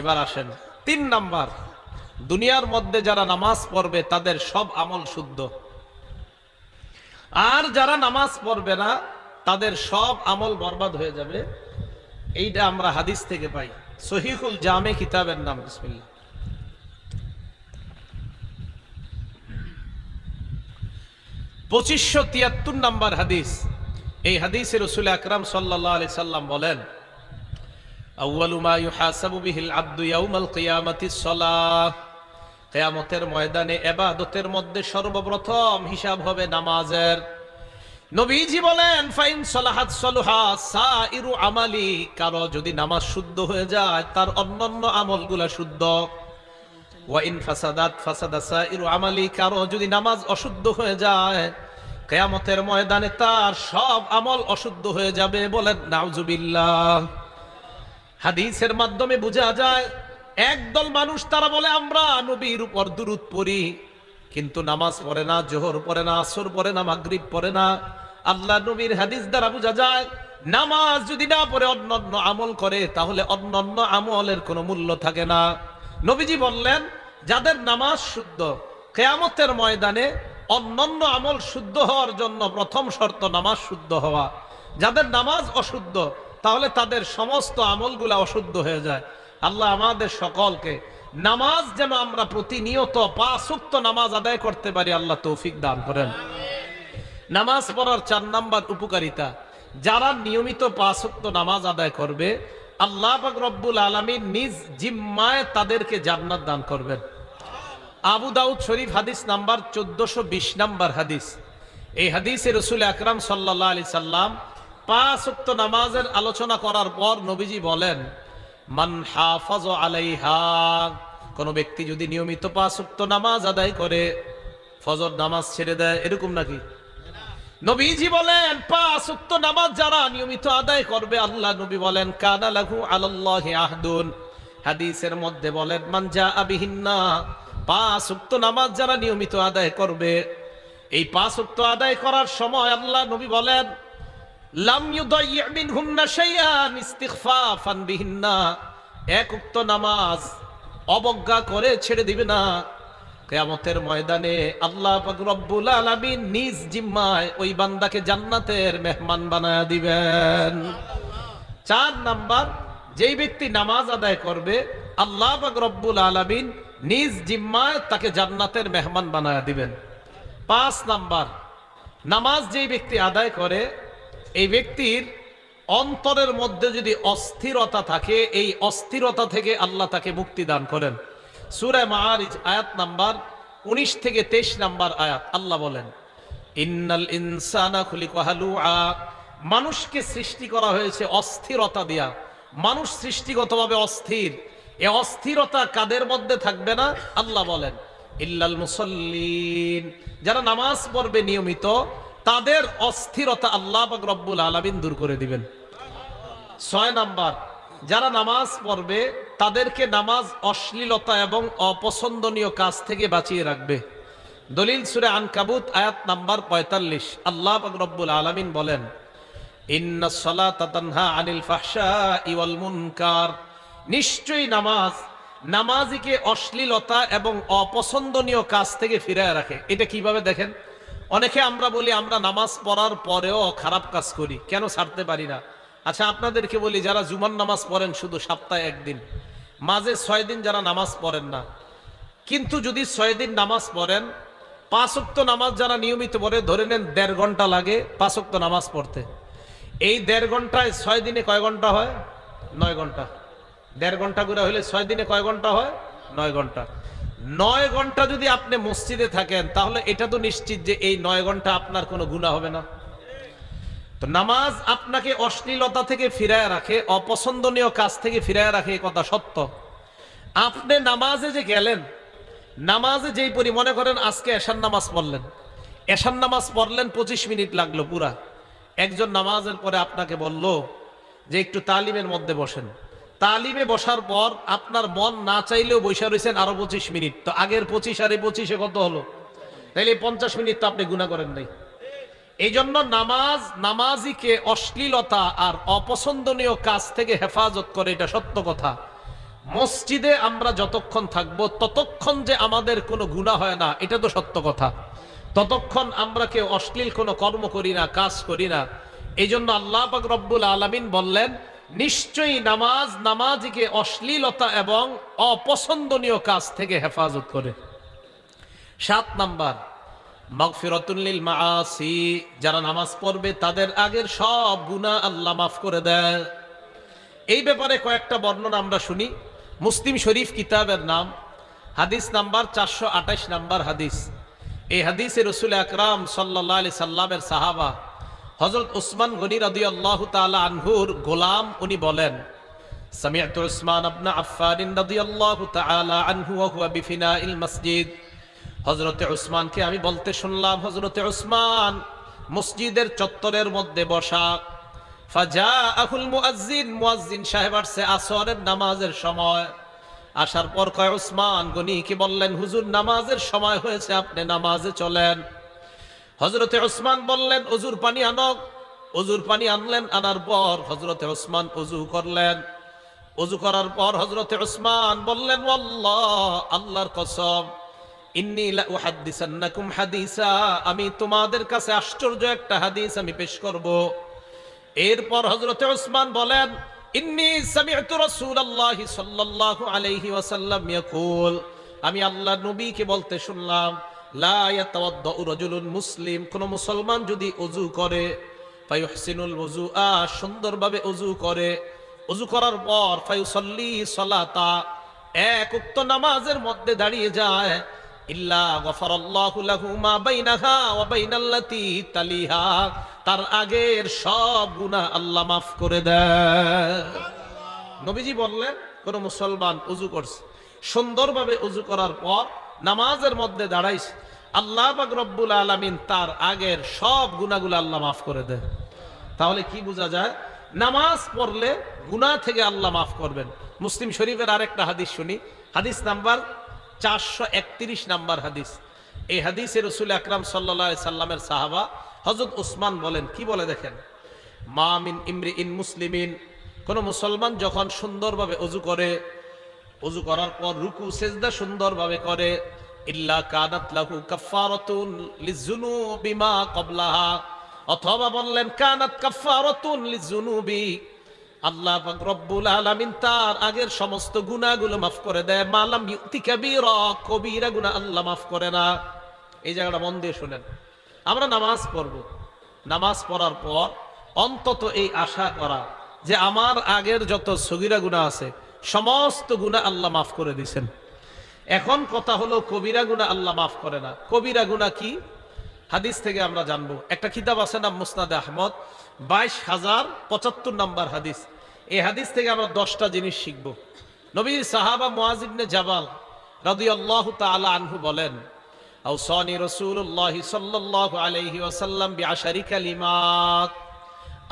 S1: এবার আসেন তিন নাম্বার দুনিয়ার মধ্যে যারা নামাজ পড়বে তাদের সব আমল শুদ্ধ আর যারা নামাজ পড়বে না তাদের সব আমল বরবাদ হয়ে যাবে এইটা আমরা হাদিস থেকে পাই সহিকুল জামে কিতাবের নাম বিসমিল্লা পঁচিশশো তিয়াত্তর নাম্বার হাদিস এই হাদিসের রসুল আকরাম সাল্লাহ আলি সাল্লাম বলেন কেয়ামতের ময়দানে এবাদতের মধ্যে সর্বপ্রথম হিসাব হবে নামাজের নবীজি বলেন ফাইন সলাহাত সা সাইরু আমালি কারো যদি নামাজ শুদ্ধ হয়ে যায় তার অন্যান্য আমলগুলা শুদ্ধ ওয়াইন ফাসাদাত ফাসাদা ইরু আমালি কারো যদি নামাজ অশুদ্ধ হয়ে যায় কেয়ামতের ময়দানে তার সব আমল অশুদ্ধ হয়ে যাবে বলেন নাউজুবিল্লাহ হাদিসের মাধ্যমে বোঝা যায় একদল মানুষ তারা বলে আমরা নবীর উপর দুরুদ পড়ি কিন্তু নামাজ পড়ে না জোহর পড়ে না আসর পড়ে না মাগরিব পড়ে না আল্লাহ নবীর হাদিস দ্বারা বোঝা যায় নামাজ যদি না পড়ে অন্য আমল করে তাহলে অন্য আমলের কোনো মূল্য থাকে না নবীজি বললেন যাদের নামাজ শুদ্ধ কেয়ামতের ময়দানে অন্যান্য আমল শুদ্ধ হওয়ার জন্য প্রথম শর্ত নামাজ শুদ্ধ হওয়া যাদের নামাজ অশুদ্ধ তাহলে তাদের সমস্ত আমলগুলা অশুদ্ধ হয়ে যায় আল্লাহ আমাদের সকলকে নামাজ যেন আমরা প্রতিনিয়ত পাঁচুক্ত নামাজ আদায় করতে পারি আল্লাহ তৌফিক দান করেন নামাজ পড়ার চার নাম্বার উপকারিতা যারা নিয়মিত পাঁচুক্ত নামাজ আদায় করবে আল্লাহ রব্বুল আলমী নিজ জিম্মায় তাদেরকে জান্নাত দান করবেন আবু দাউদ শরীফ হাদিস নাম্বার চোদ্দশো বিশ নাম্বার হাদিস এই হাদিসে রসুল আকরাম সাল্লাহ আলি সাল্লাম পাঁচ উক্ত নামাজের আলোচনা করার পর নবীজি বলেন মান হাফাজ আলাইহা কোনো ব্যক্তি যদি নিয়মিত পাঁচ উক্ত নামাজ আদায় করে ফজর নামাজ ছেড়ে দেয় এরকম নাকি নবীজি বলেন পাঁচ উক্ত নামাজ যারা নিয়মিত আদায় করবে আল্লাহ নবী বলেন কানা লাঘু আল্লাহ আহদুন হাদিসের মধ্যে বলেন মানজা আবিহিন্না পাঁচ উক্ত নামাজ যারা নিয়মিত আদায় করবে এই পাঁচ উক্ত আদায় করার সময় আল্লাহ নবী বলেন এক উক্ত নামাজ অবজ্ঞা করে ছেড়ে দিবে না কেয়ামতের ময়দানে আল্লাহ রব্বুল আলমী নিজ জিম্মায় ওই বান্দাকে জান্নাতের মেহমান বানায় দিবেন চার নাম্বার যেই ব্যক্তি নামাজ আদায় করবে আল্লাহ রব্বুল আলমিন নিজ জিম্মায় তাকে জান্নাতের মেহমান বানায় দিবেন পাঁচ নাম্বার নামাজ যেই ব্যক্তি আদায় করে এই ব্যক্তির অন্তরের মধ্যে যদি অস্থিরতা থাকে এই অস্থিরতা থেকে আল্লাহ তাকে মুক্তি দান করেন সুরে মাহারিজ আয়াত নাম্বার উনিশ থেকে তেইশ নাম্বার আয়াত আল্লাহ বলেন ইন্নাল ইনসানা খুলি কহালু মানুষকে সৃষ্টি করা হয়েছে অস্থিরতা দিয়া মানুষ সৃষ্টিগতভাবে অস্থির এ অস্থিরতা কাদের মধ্যে থাকবে না আল্লাহ বলেন ইল্লাল মুসল্লিন যারা নামাজ পড়বে নিয়মিত তাদের অস্থিরতা আল্লাহ রব্বুল আলমিন দূর করে দিবেন ছয় নাম্বার যারা নামাজ পড়বে তাদেরকে নামাজ অশ্লীলতা এবং অপছন্দনীয় কাজ থেকে বাঁচিয়ে রাখবে দলিল সুরে আনকাবুত আয়াত নাম্বার পঁয়তাল্লিশ আল্লাহ রব্বুল আলমিন বলেন নিশ্চয়ই নামাজ নামাজিকে অশ্লীলতা এবং অপছন্দনীয় কাজ থেকে ফিরে রাখে এটা কিভাবে দেখেন অনেকে আমরা বলি আমরা নামাজ পড়ার পরেও খারাপ কাজ করি কেন ছাড়তে পারি না আচ্ছা আপনাদেরকে বলি যারা জুমার নামাজ পড়েন শুধু সপ্তাহে একদিন মাঝে ছয় দিন যারা নামাজ পড়েন না কিন্তু যদি ছয় দিন নামাজ পড়েন পাঁচক্ত নামাজ যারা নিয়মিত পড়ে ধরে নেন দেড় ঘন্টা লাগে পাঁচক্ত নামাজ পড়তে এই দেড় ঘন্টায় ছয় দিনে কয় ঘন্টা হয় নয় ঘন্টা দেড় ঘন্টা করে হলে ছয় দিনে কয় ঘন্টা হয় নয় ঘন্টা নয় ঘন্টা যদি আপনি মসজিদে থাকেন তাহলে এটা তো নিশ্চিত যে এই নয় ঘন্টা আপনার কোনো গুণা হবে না তো নামাজ আপনাকে অশ্লীলতা থেকে ফিরায় রাখে অপছন্দনীয় কাজ থেকে ফিরায় রাখে এ কথা সত্য আপনি নামাজে যে গেলেন নামাজে যেই পরি মনে করেন আজকে এশার নামাজ পড়লেন এশার নামাজ পড়লেন পঁচিশ মিনিট লাগলো পুরা একজন নামাজের পরে আপনাকে বলল যে একটু তালিমের মধ্যে বসেন তালিমে বসার পর আপনার মন না চাইলেও বৈশা রয়েছেন আরো পঁচিশ মিনিট তো আগের পঁচিশ আর এই পঁচিশে কত হলো তাইলে পঞ্চাশ মিনিট তো আপনি গুণা করেন নাই এই জন্য নামাজ নামাজিকে অশ্লীলতা আর অপছন্দনীয় কাজ থেকে হেফাজত করে এটা সত্য কথা মসজিদে আমরা যতক্ষণ থাকব ততক্ষণ যে আমাদের কোনো গুণা হয় না এটা তো সত্য কথা ততক্ষণ আমরা কেউ অশ্লীল কোনো কর্ম করি না কাজ করি না এই জন্য আল্লাহ রব্বুল আলমিন বললেন নিশ্চয়ই নামাজ নামাজিকে অশ্লীলতা এবং অপছন্দনীয় কাজ থেকে হেফাজত করে সাত নাম্বার মগফিরতুল্লিল মাসি যারা নামাজ পড়বে তাদের আগের সব গুনা আল্লাহ মাফ করে দেয় এই ব্যাপারে কয়েকটা বর্ণনা আমরা শুনি মুসলিম শরীফ কিতাবের নাম হাদিস নাম্বার চারশো আঠাশ নাম্বার হাদিস এই হাদিসে রসুল আকরাম সাল্লা আলি সাল্লামের সাহাবা হজরত উসমান গনি রাদি আল্লাহ তালা আনহুর গোলাম উনি বলেন سمعت عثمان بن عفان رضي الله تعالى عنه وهو بفناء المسجد হজরতে উসমানকে আমি বলতে শুনলাম হজরতে উসমান মসজিদের চত্বরের মধ্যে বসা ফাজা আহুল মুআজ্জিন মুআজ্জিন সাহেব আসছে আসরের নামাজের সময় আসার পর কয় উসমান গনি কি বললেন হুজুর নামাজের সময় হয়েছে আপনি নামাজে চলেন হজরতে ওসমান বললেন অজুর পানি আনক অজুর পানি আনলেন আনার পর হজরতে ওসমান অজু করলেন অজু করার পর হজরতে ওসমান বললেন আল্লাহর কসম আমি তোমাদের কাছে আশ্চর্য একটা হাদিস আমি পেশ করব এরপর হজরত ওসমান বলেন আমি আল্লাহ নবীকে বলতে শুনলাম মুসলিম কোন মুসলমান যদি অজু করে ফাইহসিনুল অজু আ সুন্দরভাবে অজু করে অজু করার পর ফাইসল্লি সলাতা এক উক্ত নামাজের মধ্যে দাঁড়িয়ে যায় তার আগের সব গুণা আল্লাহ মাফ করে দেয় নবীজি বললেন কোন মুসলমান উজু করছে সুন্দরভাবে উজু করার পর নামাজের মধ্যে দাঁড়াইস আল্লাহ রব্বুল আলমিন তার আগের সব গুণাগুলো আল্লাহ মাফ করে দেন তাহলে কি বোঝা যায় নামাজ পড়লে গুণা থেকে আল্লাহ মাফ করবেন মুসলিম শরীফের আরেকটা হাদিস শুনি হাদিস নাম্বার চারশো একত্রিশ নাম্বার হাদিস এই হাদিসের রসুল আকরাম সাল্লা সাল্লামের সাহাবা হজরত ওসমান বলেন কি বলে দেখেন মামিন ইমরি ইন মুসলিমিন কোনো মুসলমান যখন সুন্দরভাবে অজু করে অজু করার পর রুকু সেজদা সুন্দরভাবে করে ইল্লা কানাত লাহু কাফারাতুন লিজুনুবি মা ক্বাবলাহা অথবা বললেন কানাত কাফারাতুন লিজুনুবি আল্লাহ পাক রব্বুল আলামিন তার আগের সমস্ত গুনাহগুলো maaf করে দেয় মালাম ইউতি কাবীরা কবিরা গুনাহ আল্লাহ maaf করে না এই জায়গাটা মন দিয়ে শুনেন আমরা নামাজ পড়ব নামাজ পড়ার পর অন্তত এই আশা করা যে আমার আগের যত সগিরা গুনাহ আছে সমস্ত গুণা আল্লাহ মাফ করে দিয়েছেন এখন কথা হলো কবিরা গুণা আল্লাহ মাফ করে না কবিরা গুণা কি হাদিস থেকে আমরা জানবো একটা খিতাব আছে নাম মুসনাদ আহমদ বাইশ হাজার পঁচাত্তর নাম্বার হাদিস এই হাদিস থেকে আমরা দশটা জিনিস শিখব নবীর সাহাবা মোয়াজিবনে জাবাল রাদু আল্লাহ তালা আনহু বলেন আউসানি রসুল্লাহ সাল্লাহ আলহি ওসাল্লাম বি আশারি কালিমাত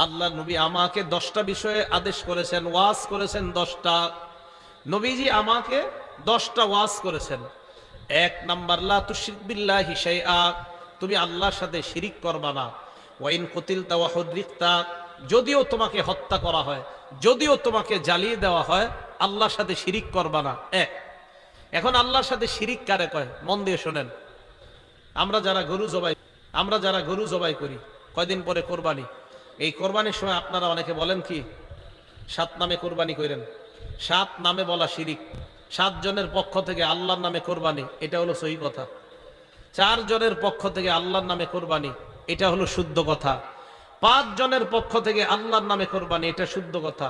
S1: আল্লাহ নবী আমাকে দশটা বিষয়ে আদেশ করেছেন ওয়াজ করেছেন দশটা নবীজি আমাকে দশটা ওয়াজ করেছেন এক নাম্বার লা তুশিক বিল্লাহ তুমি আল্লাহর সাথে শিরিক করবা না ওয়াইন কতিল তাওয়াহরিকতা যদিও তোমাকে হত্যা করা হয় যদিও তোমাকে জ্বালিয়ে দেওয়া হয় আল্লাহর সাথে শিরিক করবা না এক এখন আল্লাহর সাথে শিরিক কারে কয় মন দিয়ে শোনেন আমরা যারা গরু জবাই আমরা যারা গরু জবাই করি কয়দিন পরে কোরবানি এই কোরবানির সময় আপনারা অনেকে বলেন কি সাত নামে কোরবানি করেন সাত নামে বলা শিরিক সাতজনের পক্ষ থেকে আল্লাহর নামে কোরবানি এটা হলো সহি কথা চারজনের পক্ষ থেকে আল্লাহর নামে কোরবানি এটা হলো শুদ্ধ কথা পাঁচ জনের পক্ষ থেকে আল্লাহর নামে কোরবানি এটা শুদ্ধ কথা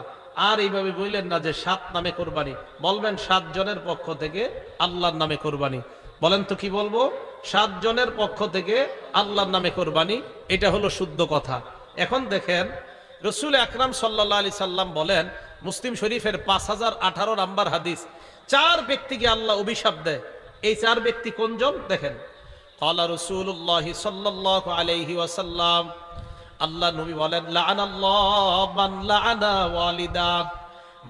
S1: আর এইভাবে বললেন না যে সাত নামে কোরবানি বলবেন সাত জনের পক্ষ থেকে আল্লাহর নামে কোরবানি বলেন তো কি বলবো সাত জনের পক্ষ থেকে আল্লাহর নামে কোরবানি এটা হলো শুদ্ধ কথা এখন দেখেন রসুল আকরাম সাল্লা আলি সাল্লাম বলেন মুসলিম শরীফের পাঁচ হাজার আঠারো নাম্বার হাদিস চার ব্যক্তিকে আল্লাহ অভিশাপ দেয় এই চার ব্যক্তি কোনজন দেখেন কলা রসুল্লাহ সাল্লাহ আলহি ওয়াসাল্লাম আল্লাহ নবী বলেন ওয়ালিদা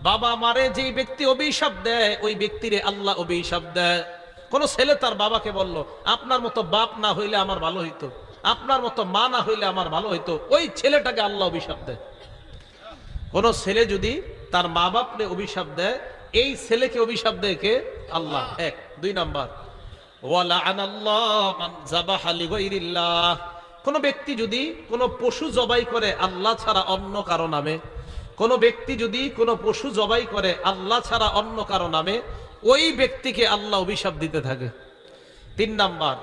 S1: বাবা মারে যে ব্যক্তি অভিশাপ দেয় ওই ব্যক্তিরে আল্লাহ অভিশাপ দেয় কোন ছেলে তার বাবাকে বলল আপনার মতো বাপ না হইলে আমার ভালো হইতো আপনার মতো মা না হইলে আমার ভালো হইতো ওই ছেলেটাকে আল্লাহ অভিশাপ দেয় কোনো ছেলে যদি তার মা বাপরে অভিশাপ দেয় এই ছেলেকে অভিশাপ দেয় কে আল্লাহ এক দুই নাম্বার কোনো ব্যক্তি যদি কোনো পশু জবাই করে আল্লাহ ছাড়া অন্য কারো নামে কোনো ব্যক্তি যদি কোনো পশু জবাই করে আল্লাহ ছাড়া অন্য কারো নামে ওই ব্যক্তিকে আল্লাহ অভিশাপ দিতে থাকে তিন নাম্বার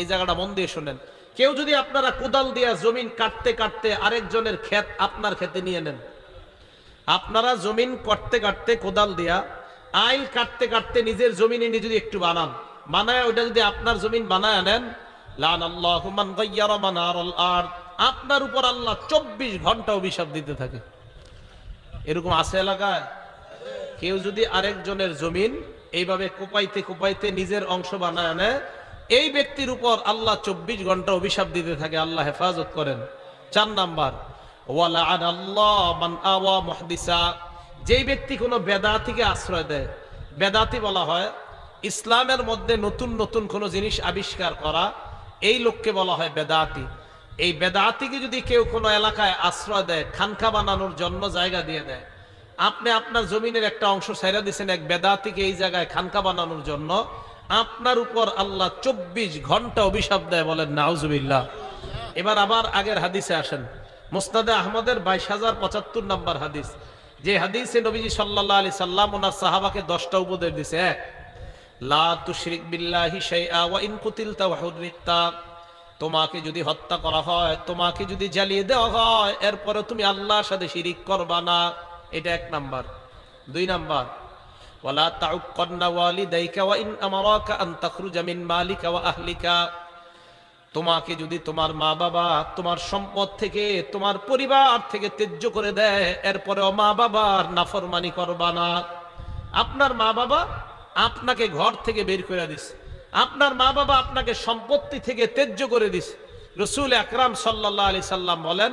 S1: এই জায়গাটা মন দিয়ে শোনেন কেউ যদি আপনারা কোদাল দিয়া জমিন কাটতে কাটতে আরেকজনের ক্ষেত আপনার খেতে নিয়ে নেন আপনারা জমিন কাটতে কাটতে কোদাল দিয়া আইল কাটতে কাটতে নিজের জমি নিয়ে যদি একটু বানান বানায় ওইটা যদি আপনার জমিন বানায় নেন আপনার উপর আল্লাহ চব্বিশ ঘন্টা অভিশাপ দিতে থাকে এরকম আছে এলাকায় কেউ যদি আরেকজনের জমিন এইভাবে কোপাইতে কোপাইতে নিজের অংশ বানায় আনে এই ব্যক্তির উপর আল্লাহ চব্বিশ ঘন্টা অভিশাপ দিতে থাকে আল্লাহ হেফাজত করেন চার নাম্বার যেই ব্যক্তি কোনো বেদাতিকে আশ্রয় দেয় বেদাতি বলা হয় ইসলামের মধ্যে নতুন নতুন কোনো জিনিস আবিষ্কার করা এই লোককে বলা হয় বেদাতি এই বেদাতিকে যদি কেউ কোনো এলাকায় আশ্রয় দেয় খানখা বানানোর জন্য জায়গা দিয়ে দেয় আপনি আপনার জমিনের একটা অংশ সাইরা দিচ্ছেন এক বেদাতিকে এই জায়গায় খানকা বানানোর জন্য আপনার উপর আল্লাহ চব্বিশ ঘন্টা অভিশাপ দেয় বলেন নাউজুবিল্লাহ এবার আবার আগের হাদিসে আসেন মোস্তাদে আহমদের বাইশ হাজার পঁচাত্তর নম্বর হাদিস যে হাদিসে নবীজি সাল্লাহ আলি সাল্লাম ওনার সাহাবাকে দশটা উপদেশ দিছে এক লা তুশরিক বিল্লাহি শাইআ ওয়া ইন কুতিলতা ওয়া তোমাকে যদি হত্যা করা হয় তোমাকে যদি জ্বালিয়ে দেওয়া হয় এরপরে তুমি আল্লাহর সাথে শিরিক করবা না এটা এক নাম্বার দুই নাম্বার ওয়ালা তাউকন্না ওয়ালিদাইকা ওয়া ইন আমারাকা আন তাখরুজা মিন মালিকা ওয়া আহলিকা তোমাকে যদি তোমার মা বাবা তোমার সম্পদ থেকে তোমার পরিবার থেকে ত্যায্য করে দেয় এরপরেও মা বাবার নাফরমানি করবা না আপনার মা বাবা আপনাকে ঘর থেকে বের করে দিস আপনার মা বাবা আপনাকে সম্পত্তি থেকে ত্যায্য করে দিস রসুল আকরাম সাল্লাহ আলি সাল্লাম বলেন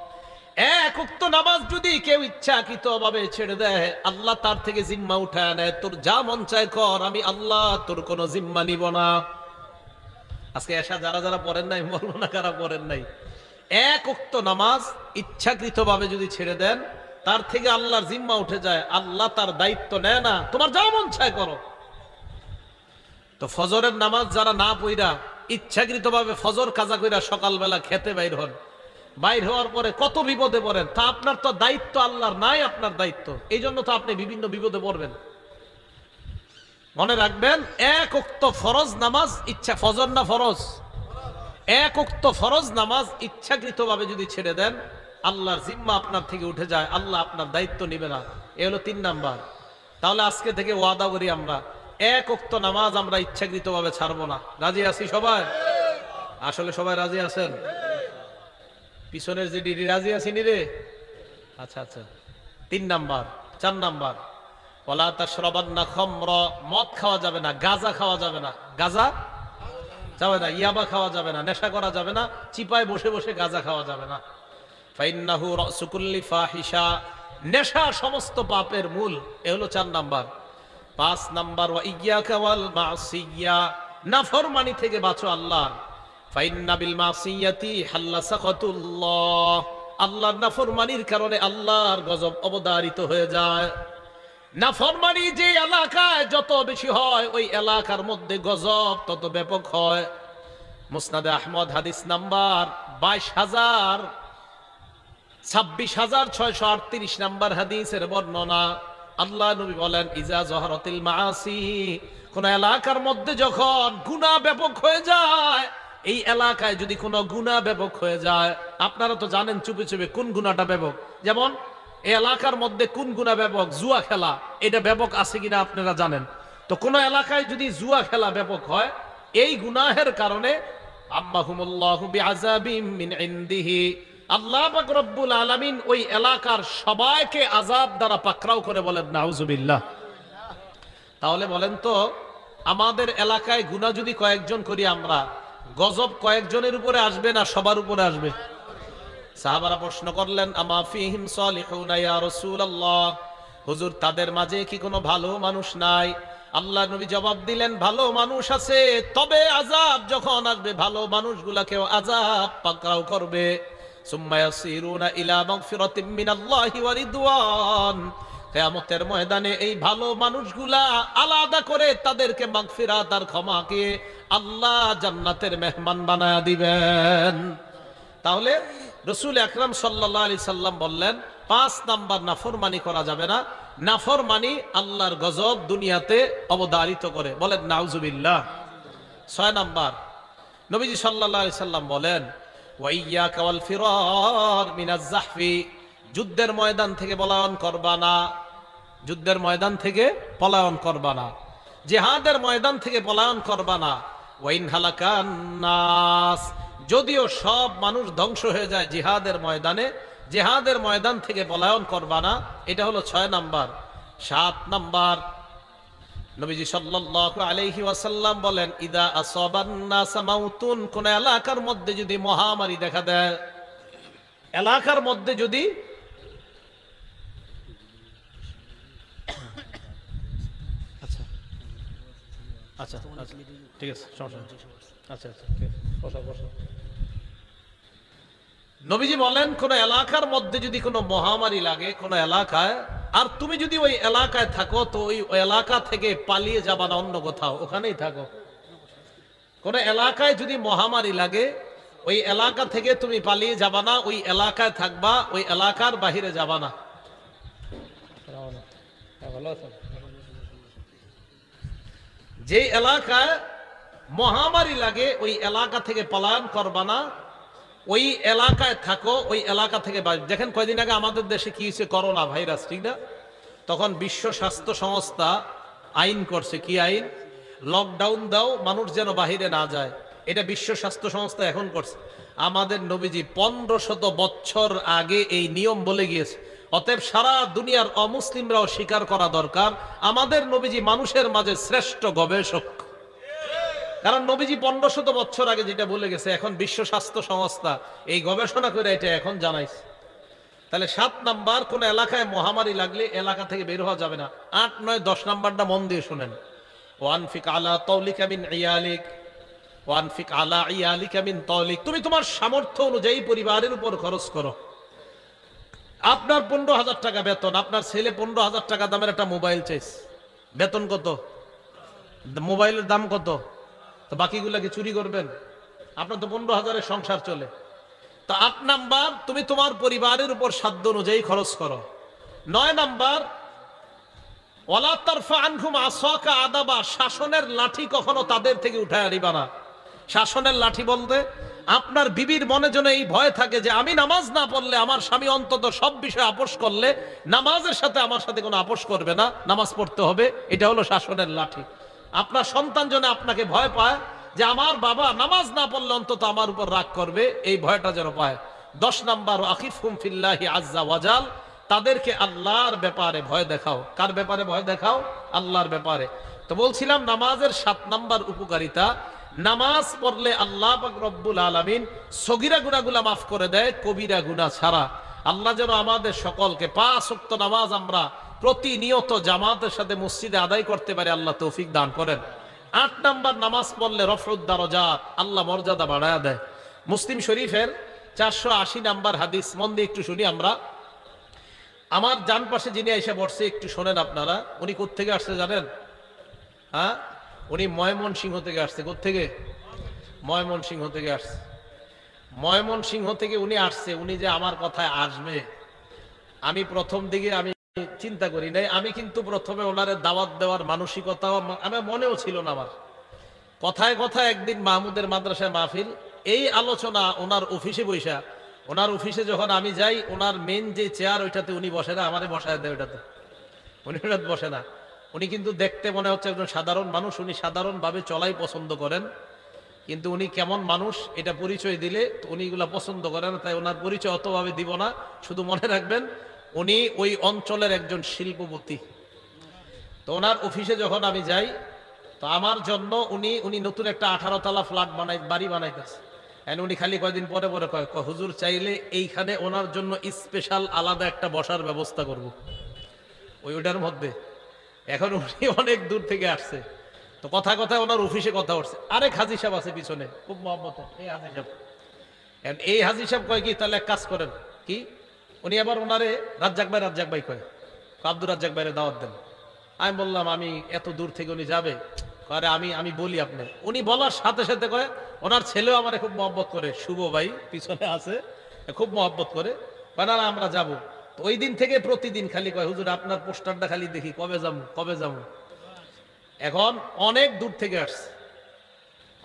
S1: এক উক্ত নামাজ যদি কেউ ইচ্ছাকৃত ভাবে ছেড়ে দেয় আল্লাহ তার থেকে জিম্মা উঠায় নেয় তোর যা মন চায় কর আমি আল্লাহ তোর কোনো জিম্মা নিব না আজকে এসা যারা যারা পড়েন নাই বলবো না কারা পড়েন নাই এক উক্ত নামাজ ইচ্ছাকৃত ভাবে যদি ছেড়ে দেন তার থেকে আল্লাহর জিম্মা উঠে যায় আল্লাহ তার দায়িত্ব নেয় না তোমার যা মন চায় করো তো ফজরের নামাজ যারা না পইরা ইচ্ছাকৃত ভাবে ফজর কাজা কইরা সকালবেলা খেতে বাইর হন বাইর হওয়ার পরে কত বিপদে পড়েন তা আপনার তো দায়িত্ব আল্লাহর নাই আপনার দায়িত্ব এই জন্য তো আপনি বিভিন্ন বিপদে পড়বেন মনে রাখবেন এক উক্ত ফরজ নামাজ ইচ্ছা ফজর না ফরজ এক উক্ত ফরজ নামাজ ইচ্ছাকৃত ভাবে যদি ছেড়ে দেন আল্লাহর জিম্মা আপনার থেকে উঠে যায় আল্লাহ আপনার দায়িত্ব নিবে না এ হলো তিন নাম্বার তাহলে আজকে থেকে ওয়াদা করি আমরা এক উক্ত নামাজ আমরা ইচ্ছাকৃত ভাবে ছাড়বো না রাজি আছি সবাই আসলে সবাই রাজি আছেন পিছনের যে ডিডি রাজি আসেনি রে আচ্ছা আচ্ছা তিন নাম্বার চার নাম্বার পলা তার তা শ্রবান্না খম্র মদ খাওয়া যাবে না গাজা খাওয়া যাবে না গাজা যাবে না ইয়াবা খাওয়া যাবে না নেশা করা যাবে না চিপায় বসে বসে গাজা খাওয়া যাবে না ফাইন্নাহু রসুকুল্লি ফাহিসা নেশা সমস্ত পাপের মূল এ হলো চার নাম্বার পাঁচ নাম্বার ওয়া ইয়া কাওয়াল মাসিয়া ফরমানি থেকে বাঁচো আল্লাহ আল্লাহর নাফরমানির কারণে আল্লাহর গজব অবদারিত হয়ে যায় নাফরমানি যে এলাকায় যত বেশি হয় ওই এলাকার মধ্যে গজব তত ব্যাপক হয় মুসনাদে আহমদ হাদিস নাম্বার বাইশ হাজার ছাব্বিশ হাজার ছয়শো আটত্রিশ নাম্বার হাদিসের বর্ণনা আল্লাহ নবী বলেন ইজা জহরতিল মাসি কোন এলাকার মধ্যে যখন গুণা ব্যাপক হয়ে যায় এই এলাকায় যদি কোনো গুণা ব্যাপক হয়ে যায় আপনারা তো জানেন চুপে চুপে কোন গুণাটা ব্যাপক যেমন এই এলাকার মধ্যে কোন গুণা ব্যাপক জুয়া খেলা এটা ব্যাপক আছে কিনা আপনারা জানেন তো কোন এলাকায় যদি জুয়া খেলা ব্যাপক হয় এই গুনাহের কারণে আল্লাহ রব্বুল আলমিন ওই এলাকার সবাইকে আজাব দ্বারা পাকরাও করে বলেন নাউজুবিল্লাহ তাহলে বলেন তো আমাদের এলাকায় গুণা যদি কয়েকজন করি আমরা গজব কয়েকজনের উপরে আসবে না সবার উপরে আসবে সাহাবারা প্রশ্ন করলেন হুজুর তাদের মাঝে কি কোনো ভালো মানুষ নাই আল্লাহ নবী জবাব দিলেন ভালো মানুষ আছে তবে আজাব যখন আসবে ভালো মানুষগুলাকেও আজাব পাকড়াও করবে সুম্মায়াসিরুনা ইয়াসিরুনা ইলা মাগফিরাতিন মিনাল্লাহি ওয়া রিদওয়ান কেয়ামতের ময়দানে এই ভালো মানুষগুলা আলাদা করে তাদেরকে মাগফিরাত আর ক্ষমাকে আল্লাহ জান্নাতের মেহমান বানায় দিবেন তাহলে রসুল আকরাম সাল্লাহ আলি সাল্লাম বললেন পাঁচ নাম্বার নাফরমানি করা যাবে না নাফরমানি আল্লাহর গজব দুনিয়াতে অবদারিত করে বলেন নাউজুবিল্লাহ ছয় নাম্বার নবীজি সাল্লাহ আলি সাল্লাম বলেন ওয়াইয়া যুদ্ধের ময়দান থেকে পলায়ন করবা না যুদ্ধের ময়দান থেকে পলায়ন করবা না জেহাদের ময়দান থেকে পলায়ন করবা না ওয়াইন যদিও সব মানুষ ধ্বংস হয়ে যায় জিহাদের ময়দানে জেহাদের ময়দান থেকে পলায়ন করবা না এটা হলো ছয় নাম্বার সাত নাম্বার নবীজি সাল্লি আলাইহি ওয়াসাল্লাম বলেন ইদা আসবান কোন এলাকার মধ্যে যদি মহামারী দেখা দেয় এলাকার মধ্যে যদি আচ্ছা, আচ্ছা।, আচ্ছা, আচ্ছা ঠিক আছে সমস্যা আচ্ছা আচ্ছা নবীজি বলেন কোন এলাকার মধ্যে যদি কোনো মহামারী লাগে কোন এলাকায় আর তুমি যদি ওই এলাকায় থাকো তো ওই এলাকা থেকে পালিয়ে যাবা না অন্য কোথাও ওখানেই থাকো কোন এলাকায় যদি মহামারী লাগে ওই এলাকা থেকে তুমি পালিয়ে যাবা না ওই এলাকায় থাকবা ওই এলাকার বাহিরে যাবা না হ্যাঁ, ভালো আছে যে এলাকায় মহামারী লাগে ওই এলাকা থেকে পলায়ন করবা না ওই এলাকায় থাকো ওই এলাকা থেকে দেখেন কয়দিন আগে আমাদের দেশে কি হয়েছে করোনা ভাইরাস ঠিক না তখন বিশ্ব স্বাস্থ্য সংস্থা আইন করছে কি আইন লকডাউন দাও মানুষ যেন বাহিরে না যায় এটা বিশ্ব স্বাস্থ্য সংস্থা এখন করছে আমাদের নবীজি পনেরো শত বছর আগে এই নিয়ম বলে গিয়েছে অতএব সারা দুনিয়ার অমুসলিমরাও স্বীকার করা দরকার আমাদের নবীজি মানুষের মাঝে শ্রেষ্ঠ গবেষক কারণ নবীজি পনেরো শত বছর আগে যেটা বলে গেছে এখন বিশ্ব স্বাস্থ্য সংস্থা এই গবেষণা করে এটা এখন জানাইছে তাহলে সাত নাম্বার কোন এলাকায় মহামারী লাগলে এলাকা থেকে বের হওয়া যাবে না আট নয় দশ নাম্বারটা মন দিয়ে শোনেন ওয়ানফিক আলা তৌলিক আমিন ইয়ালিক ওয়ানফিক আলা ইয়ালিক মিন তৌলিক তুমি তোমার সামর্থ্য অনুযায়ী পরিবারের উপর খরচ করো আপনার পনেরো হাজার টাকা বেতন আপনার ছেলে পনেরো হাজার টাকা দামের একটা মোবাইল চাইছে বেতন কত মোবাইলের দাম কত তো বাকিগুলাকে চুরি করবেন আপনার তো পনেরো হাজারের সংসার চলে তা আট নাম্বার তুমি তোমার পরিবারের উপর সাধ্য অনুযায়ী খরচ করো নয় নাম্বার ওলা তারফা আনহুম আসকা আদাবা শাসনের লাঠি কখনো তাদের থেকে উঠায় আনিবা না শাসনের লাঠি বলতে আপনার বিবির মনে যেন এই ভয় থাকে যে আমি নামাজ না পড়লে আমার স্বামী অন্তত সব বিষয়ে আপোষ করলে নামাজের সাথে আমার সাথে কোনো আপোষ করবে না নামাজ পড়তে হবে এটা হলো শাসনের লাঠি আপনার সন্তান যেন আপনাকে ভয় পায় যে আমার বাবা নামাজ না পড়লে অন্তত আমার উপর রাগ করবে এই ভয়টা যেন পায় দশ নম্বর আকিফ হুমফিল্লাহি আজ্জা ওয়াজাল তাদেরকে আল্লাহর ব্যাপারে ভয় দেখাও কার ব্যাপারে ভয় দেখাও আল্লাহর ব্যাপারে তো বলছিলাম নামাজের সাত নাম্বার উপকারিতা নামাজ পড়লে আল্লাহ রব্বুল আলমিন সগিরা গুণাগুলা মাফ করে দেয় কবিরা গুণা ছাড়া আল্লাহ যেন আমাদের সকলকে পাঁচ শক্ত নামাজ আমরা প্রতিনিয়ত জামাতের সাথে মসজিদে আদায় করতে পারি আল্লাহ তৌফিক দান করেন আট নাম্বার নামাজ পড়লে রফরুদ্দারজাত আল্লাহ মর্যাদা বাড়ায়া দেয় মুসলিম শরীফের চারশো আশি নাম্বার হাদিস মন দিয়ে একটু শুনি আমরা আমার যান পাশে যিনি এসে বসছে একটু শোনেন আপনারা উনি কোথেকে আসছে জানেন হ্যাঁ উনি ময়মন সিংহ থেকে আসছে কোথেকে ময়মন সিংহ থেকে আসছে ময়মন সিংহ থেকে উনি আসছে উনি যে আমার কথায় আসবে আমি প্রথম দিকে আমি চিন্তা করি নাই আমি কিন্তু প্রথমে ওনারে দাওয়াত দেওয়ার মানসিকতাও আমার মনেও ছিল না আমার কথায় কথায় একদিন মাহমুদের মাদ্রাসায় মাহফিল এই আলোচনা ওনার অফিসে বৈশা ওনার অফিসে যখন আমি যাই ওনার মেন যে চেয়ার ওইটাতে উনি বসে না আমারে বসায় দেয় ওইটাতে উনি ওটাতে বসে না উনি কিন্তু দেখতে মনে হচ্ছে একজন সাধারণ মানুষ উনি সাধারণভাবে চলাই পছন্দ করেন কিন্তু উনি কেমন মানুষ এটা পরিচয় দিলে উনি এগুলো পছন্দ করেন তাই ওনার পরিচয় অতভাবে দিব না শুধু মনে রাখবেন উনি ওই অঞ্চলের একজন শিল্পপতি তো ওনার অফিসে যখন আমি যাই তো আমার জন্য উনি উনি নতুন একটা আঠারো তালা ফ্ল্যাট বানাই বাড়ি বানাইতেছে এন উনি খালি কয়েকদিন পরে পরে কয় হুজুর চাইলে এইখানে ওনার জন্য স্পেশাল আলাদা একটা বসার ব্যবস্থা করব ওই ওটার মধ্যে এখন উনি অনেক দূর থেকে আসছে তো কথা কথা ওনার অফিসে কথা উঠছে আরেক হাজি সাহেব আছে পিছনে খুব মোহাম্মত এই হাজি সাহেব এই হাজি সাহেব কয় কি তাহলে এক কাজ করেন কি উনি আবার ওনারে রাজ্জাক ভাই রাজ্জাক ভাই কয় আব্দুর রাজ্জাক ভাইরে দাওয়াত দেন আমি বললাম আমি এত দূর থেকে উনি যাবে আরে আমি আমি বলি আপনি উনি বলার সাথে সাথে কয় ওনার ছেলেও আমার খুব মহব্বত করে শুভ ভাই পিছনে আছে খুব মহব্বত করে না আমরা যাবো ওই দিন থেকে প্রতিদিন খালি কয় হুজুর আপনার পোস্টারটা খালি দেখি কবে যাব কবে যাব এখন অনেক দূর থেকে আসছে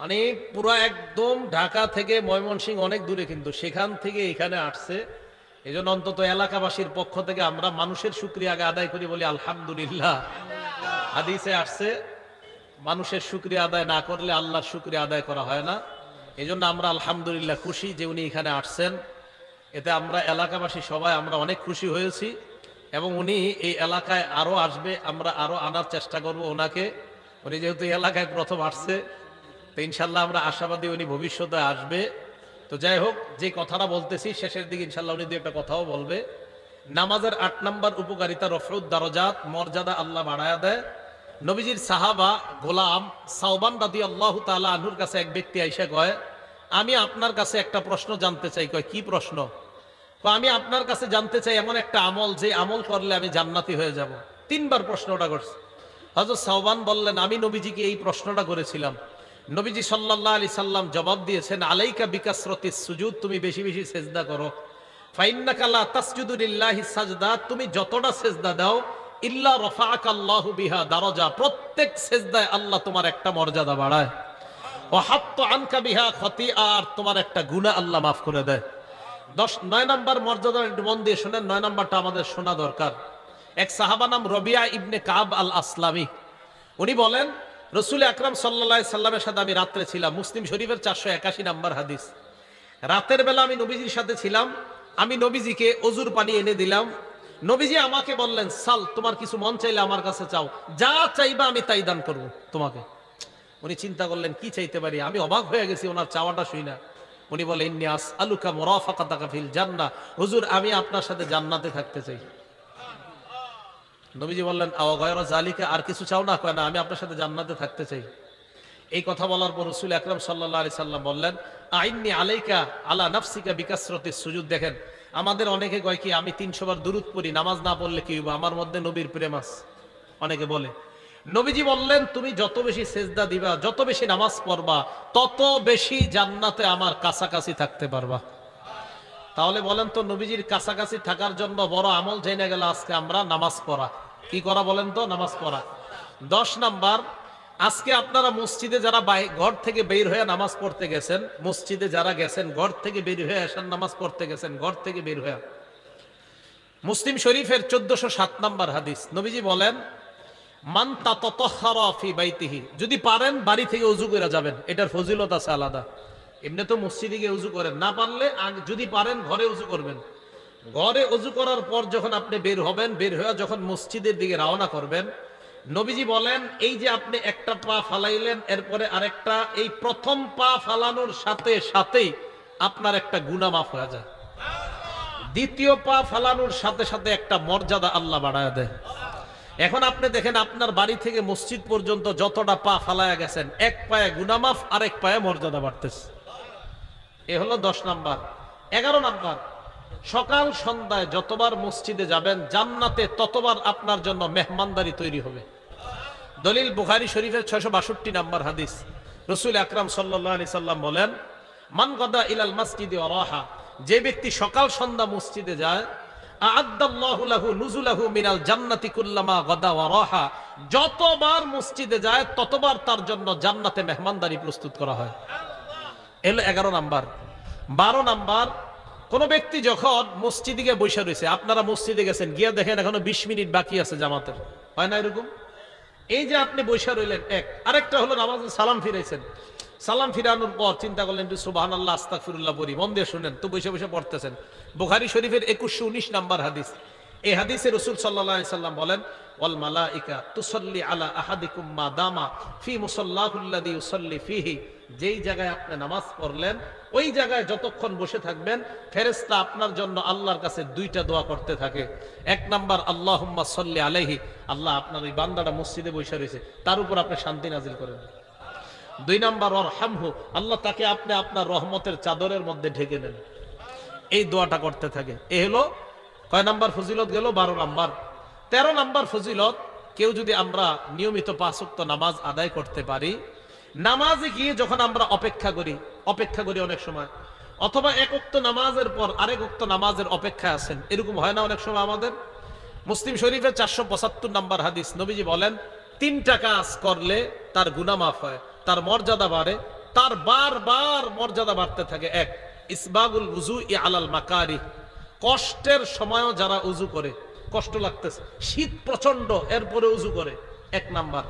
S1: মানে পুরো একদম ঢাকা থেকে ময়মনসিংহ অনেক দূরে কিন্তু সেখান থেকে এখানে আসছে এই জন্য অন্তত এলাকাবাসীর পক্ষ থেকে আমরা মানুষের শুক্রিয়া আগে আদায় করি বলি আলহামদুলিল্লাহ হাদিসে আসছে মানুষের সুক্রিয়া আদায় না করলে আল্লাহর সুক্রিয়া আদায় করা হয় না এই আমরা আলহামদুলিল্লাহ খুশি যে উনি এখানে আসছেন এতে আমরা এলাকাবাসী সবাই আমরা অনেক খুশি হয়েছি এবং উনি এই এলাকায় আরও আসবে আমরা আরও আনার চেষ্টা করব ওনাকে উনি যেহেতু এলাকায় প্রথম আসছে তো ইনশাল্লাহ আমরা আশাবাদী উনি ভবিষ্যতে আসবে তো যাই হোক যে কথাটা বলতেছি শেষের দিকে ইনশাল্লাহ উনি দু একটা কথাও বলবে নামাজের আট নম্বর উপকারিতা রফরুদ দারজাত মর্যাদা আল্লাহ বাড়ায়া দেয় নবীজির সাহাবা গোলাম সাউবান রাদি আল্লাহ তাল্লাহ আনুর কাছে এক ব্যক্তি আইসা কয় আমি আপনার কাছে একটা প্রশ্ন জানতে চাই কয় কি প্রশ্ন তো আমি আপনার কাছে জানতে চাই এমন একটা আমল যে আমল করলে আমি জান্নাতি হয়ে যাব তিনবার প্রশ্নটা করছি হজরত সাহবান বললেন আমি নবীজিকে এই প্রশ্নটা করেছিলাম নবীজি সাল্লাহ আলি সাল্লাম জবাব দিয়েছেন আলাইকা বিকাশরতি সুজুদ তুমি বেশি বেশি সেজদা করো তুমি যতটা সেজদা দাও আল্লাহ বিহা প্রত্যেক সেজদায় আল্লাহ তোমার একটা মর্যাদা বাড়ায় আর তোমার একটা গুণা আল্লাহ মাফ করে দেয় দশ নয় নম্বর মর্যাদা একটু মন দিয়ে শোনেন নয় নম্বরটা আমাদের শোনা দরকার এক সাহাবা নাম রবিয়া ইবনে কাব আল আসলামি উনি বলেন রসুল আকরাম সাল্লা সাল্লামের সাথে আমি রাত্রে ছিলাম মুসলিম শরীফের চারশো একাশি নাম্বার হাদিস রাতের বেলা আমি নবীজির সাথে ছিলাম আমি নবীজিকে অজুর পানি এনে দিলাম নবীজি আমাকে বললেন সাল তোমার কিছু মন চাইলে আমার কাছে চাও যা চাইবা আমি তাই দান করব তোমাকে উনি চিন্তা করলেন কি চাইতে পারি আমি অবাক হয়ে গেছি ওনার চাওয়াটা শুই না উনি বলে ইন্নি আলুকা মোরাফাকা ফিল জান্না হুজুর আমি আপনার সাথে জান্নাতে থাকতে চাই নবীজি বললেন জালিকে আর কিছু চাও না কেনা আমি আপনার সাথে জান্নাতে থাকতে চাই এই কথা বলার পর রসুল আকরম সাল্লা আলি সাল্লাম বললেন আইননি আলাইকা আলা নাফসিকা বিকাশরতে সুযোগ দেখেন আমাদের অনেকে কয় কি আমি তিনশোবার দূরত পড়ি নামাজ না পড়লে কি আমার মধ্যে নবীর প্রেমাস অনেকে বলে নবীজি বললেন তুমি যত বেশি সেজদা দিবা যত বেশি নামাজ পড়বা তত বেশি জান্নাতে আমার কাছাকাছি থাকতে পারবা তাহলে বলেন তো নবীজির কাছাকাছি থাকার জন্য বড় আমল জেনে গেল আজকে আমরা নামাজ পড়া কি করা বলেন তো নামাজ পড়া দশ নাম্বার আজকে আপনারা মসজিদে যারা ঘর থেকে বের হয়ে নামাজ পড়তে গেছেন মসজিদে যারা গেছেন ঘর থেকে বের হয়ে আসেন নামাজ পড়তে গেছেন ঘর থেকে বের হয়ে মুসলিম শরীফের চোদ্দশো সাত নাম্বার হাদিস নবীজি বলেন মান্তা যদি পারেন বাড়ি থেকে উজু করে যাবেন এটার ফজিলত আছে আলাদা এমনি তো মসজিদে গিয়ে উজু করেন না পারলে যদি পারেন ঘরে উজু করবেন ঘরে উজু করার পর যখন আপনি বের হবেন বের হয়ে যখন মসজিদের দিকে রওনা করবেন নবীজি বলেন এই যে আপনি একটা পা ফালাইলেন এরপরে আরেকটা এই প্রথম পা ফালানোর সাথে সাথেই আপনার একটা গুণা মাফ হয়ে যায় দ্বিতীয় পা ফালানোর সাথে সাথে একটা মর্যাদা আল্লাহ বাড়ায় দেয় এখন আপনি দেখেন আপনার বাড়ি থেকে মসজিদ পর্যন্ত যতটা পা ফালায়া গেছেন এক পায়ে গুনামাফ আর এক পায়ে মর্যাদা বাড়তেছে এ হলো দশ নাম্বার এগারো নাম্বার সকাল সন্ধ্যায় যতবার মসজিদে যাবেন জান্নাতে ততবার আপনার জন্য মেহমানদারি তৈরি হবে দলিল বুখারি শরীফের ছয়শ বাষট্টি নাম্বার হাদিস রসুল আকরাম সাল্লি সাল্লাম বলেন মান গদা ইলাল মসজিদে অরহা যে ব্যক্তি সকাল সন্ধ্যা মসজিদে যায় যতবার মসজিদে যায় ততবার তার জন্য জান্নাতে মেহমানদারি প্রস্তুত করা হয় এলো এগারো নাম্বার বারো নাম্বার কোন ব্যক্তি যখন মসজিদে গিয়ে বসে রয়েছে আপনারা মসজিদে গেছেন গিয়ে দেখেন এখনো বিশ মিনিট বাকি আছে জামাতের হয় না এরকম এই যে আপনি বসে রইলেন এক আরেকটা হলো নামাজ সালাম ফিরেছেন সালাম ফিরানোর পর চিন্তা করলেন সুবাহ আল্লাহ আস্তাকুল্লাহ বলি মন দিয়ে শুনেন তো বসে বসে পড়তেছেন বুখারি শরীফের একুশশো উনিশ নাম্বার হাদিস এই হাদিসে রসুল সাল্লাহ সাল্লাম বলেন নামাজ পড়লেন ওই জায়গায় যতক্ষণ বসে থাকবেন আপনার জন্য আল্লাহর কাছে দুইটা দোয়া করতে থাকে এক নাম্বার আলাইহি আল্লাহ আপনার ওই বান্দাটা মসজিদে বসে রয়েছে তার উপর আপনি শান্তি নাজিল করেন দুই নাম্বার অরহামহু আল্লাহ তাকে আপনি আপনার রহমতের চাদরের মধ্যে ঢেকে নেন এই দোয়াটা করতে থাকে এ হলো কয় নাম্বার ফজিলত গেল বারো নাম্বার তেরো নাম্বার ফজিলত কেউ যদি আমরা নিয়মিত পাঁচক্ত নামাজ আদায় করতে পারি নামাজে গিয়ে যখন আমরা অপেক্ষা করি অপেক্ষা করি অনেক সময় অথবা এক উক্ত নামাজের পর আরেক উক্ত নামাজের অপেক্ষা আছেন এরকম হয় না অনেক সময় আমাদের মুসলিম শরীফের চারশো পঁচাত্তর নাম্বার হাদিস নবীজি বলেন তিনটা কাজ করলে তার মাফ হয় তার মর্যাদা বাড়ে তার বারবার মর্যাদা বাড়তে থাকে এক ইসবাগুল উজু ই আলাল মাকারি কষ্টের সময়ও যারা উজু করে কষ্ট লাগতেছে শীত প্রচন্ড এরপরে উজু করে এক নাম্বার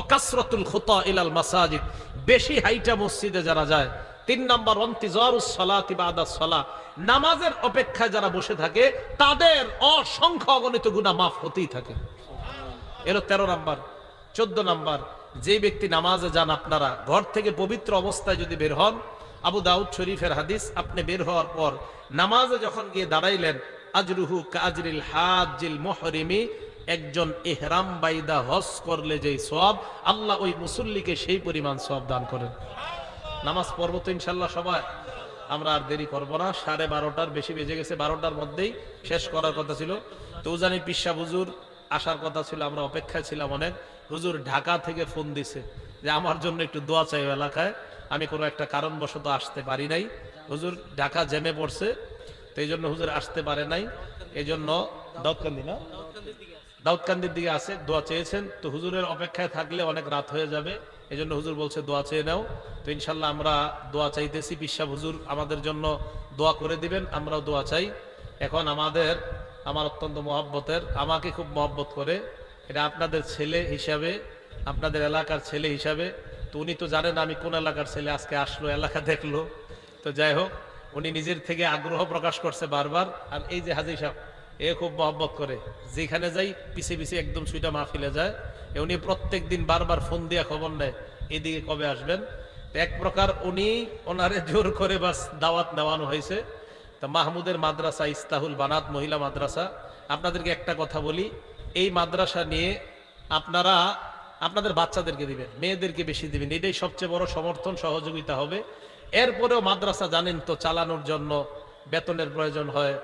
S1: অকাসরতুল ইলাল মাসাজিদ বেশি হাইটা মসজিদে যারা যায় তিন নম্বর সলা নামাজের অপেক্ষায় যারা বসে থাকে তাদের অসংখ্য অগণিত গুণা মাফ হতেই থাকে এলো তেরো নাম্বার চোদ্দ নাম্বার যে ব্যক্তি নামাজে যান আপনারা ঘর থেকে পবিত্র অবস্থায় যদি বের হন আবু দাউদ শরীফের হাদিস আপনি বের হওয়ার পর নামাজে যখন গিয়ে দাঁড়াইলেন আজরুহু কাজরিল হাজিল মহরিমি একজন এহরাম বাইদা হস করলে যেই সব আল্লাহ ওই মুসল্লিকে সেই পরিমাণ সব দান করেন নামাজ পর্ব তো ইনশাল্লাহ সবাই আমরা আর দেরি করব না সাড়ে বারোটার বেশি বেজে গেছে বারোটার মধ্যেই শেষ করার কথা ছিল তো জানি পিসা বুজুর আসার কথা ছিল আমরা অপেক্ষায় ছিলাম অনেক হুজুর ঢাকা থেকে ফোন দিছে যে আমার জন্য একটু দোয়া চাই এলাকায় আমি কোনো একটা কারণবশত আসতে পারি নাই হুজুর ঢাকা জেমে পড়ছে তো এই জন্য হুজুর আসতে পারে নাই এই জন্য দাউদকান্দি না দাউদকান্দির দিকে আছে দোয়া চেয়েছেন তো হুজুরের অপেক্ষায় থাকলে অনেক রাত হয়ে যাবে এই জন্য হুজুর বলছে দোয়া চেয়ে নাও তো ইনশাল্লাহ আমরা দোয়া চাইতেছি বিশ্বাব হুজুর আমাদের জন্য দোয়া করে দিবেন আমরাও দোয়া চাই এখন আমাদের আমার অত্যন্ত মহব্বতের আমাকে খুব মহব্বত করে এটা আপনাদের ছেলে হিসাবে আপনাদের এলাকার ছেলে হিসাবে তো উনি তো জানেন আমি কোন এলাকার ছেলে আজকে আসলো এলাকা দেখলো তো যাই হোক উনি নিজের থেকে আগ্রহ প্রকাশ করছে বারবার আর এই যে হাজি সাহেব এ খুব মহব্বত করে যেখানে যাই পিছিয়ে পিছিয়ে একদম সুইটা ফেলে যায় এ উনি প্রত্যেক দিন বারবার ফোন দিয়ে খবর নেয় এদিকে কবে আসবেন এক প্রকার উনি ওনারে জোর করে বাস দাওয়াত নেওয়ানো হয়েছে তা মাহমুদের মাদ্রাসা ইস্তাহুল বানাত মহিলা মাদ্রাসা আপনাদেরকে একটা কথা বলি এই মাদ্রাসা নিয়ে আপনারা আপনাদের বাচ্চাদেরকে দিবেন মেয়েদেরকে বেশি দিবেন এটাই সবচেয়ে বড় সমর্থন সহযোগিতা হবে এরপরেও মাদ্রাসা জানেন তো চালানোর জন্য বেতনের প্রয়োজন হয়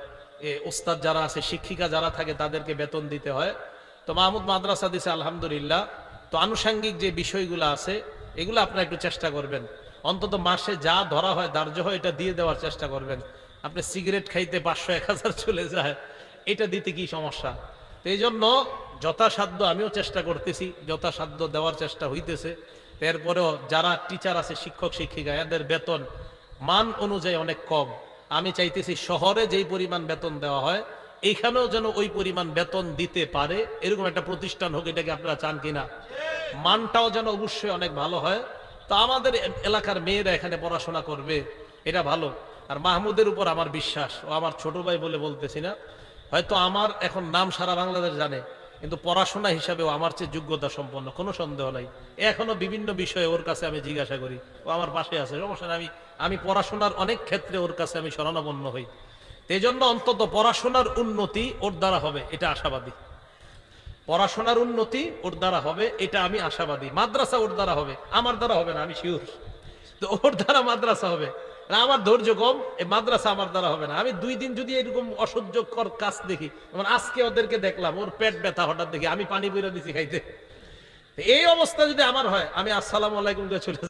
S1: এ ওস্তাদ যারা আছে শিক্ষিকা যারা থাকে তাদেরকে বেতন দিতে হয় তো মাহমুদ মাদ্রাসা দিছে আলহামদুলিল্লাহ তো আনুষাঙ্গিক যে বিষয়গুলো আছে এগুলো আপনারা একটু চেষ্টা করবেন অন্তত মাসে যা ধরা হয় দার্য হয় এটা দিয়ে দেওয়ার চেষ্টা করবেন আপনি সিগারেট খাইতে পাঁচশো এক হাজার চলে যায় এটা দিতে কি সমস্যা এই জন্য যথাসাধ্য আমিও চেষ্টা করতেছি যথাসাধ্য দেওয়ার চেষ্টা হইতেছে এরপরেও যারা টিচার আছে শিক্ষক শিক্ষিকা এদের বেতন মান অনুযায়ী অনেক কম আমি চাইতেছি শহরে যেই পরিমাণ বেতন দেওয়া হয় এইখানেও যেন ওই পরিমাণ বেতন দিতে পারে এরকম একটা প্রতিষ্ঠান হোক এটাকে আপনারা চান কিনা মানটাও যেন অবশ্যই অনেক ভালো হয় তা আমাদের এলাকার মেয়েরা এখানে পড়াশোনা করবে এটা ভালো আর মাহমুদের উপর আমার বিশ্বাস ও আমার ছোট ভাই বলে বলতেছি না হয়তো আমার এখন নাম সারা বাংলাদেশ জানে কিন্তু পড়াশোনা হিসাবেও আমার চেয়ে যোগ্যতা সম্পন্ন কোনো সন্দেহ নাই এখনো বিভিন্ন বিষয়ে ওর কাছে আমি জিজ্ঞাসা করি ও আমার পাশে আছে সমস্যা আমি আমি পড়াশোনার অনেক ক্ষেত্রে ওর কাছে আমি স্মরণাপন্ন হই এই জন্য অন্তত পড়াশোনার উন্নতি ওর দ্বারা হবে এটা আশাবাদী পড়াশোনার উন্নতি ওর দ্বারা হবে এটা আমি আশাবাদী মাদ্রাসা ওর দ্বারা হবে আমার দ্বারা হবে না আমি শিওর তো ওর দ্বারা মাদ্রাসা হবে আমার ধৈর্য কম এই মাদ্রাসা আমার দ্বারা হবে না আমি দুই দিন যদি এরকম অসহ্যকর কাজ দেখি আমার আজকে ওদেরকে দেখলাম ওর পেট ব্যথা হঠাৎ দেখি আমি পানি বেরো দিছি খাইতে এই অবস্থা যদি আমার হয় আমি আসসালাম আলাইকুম চলে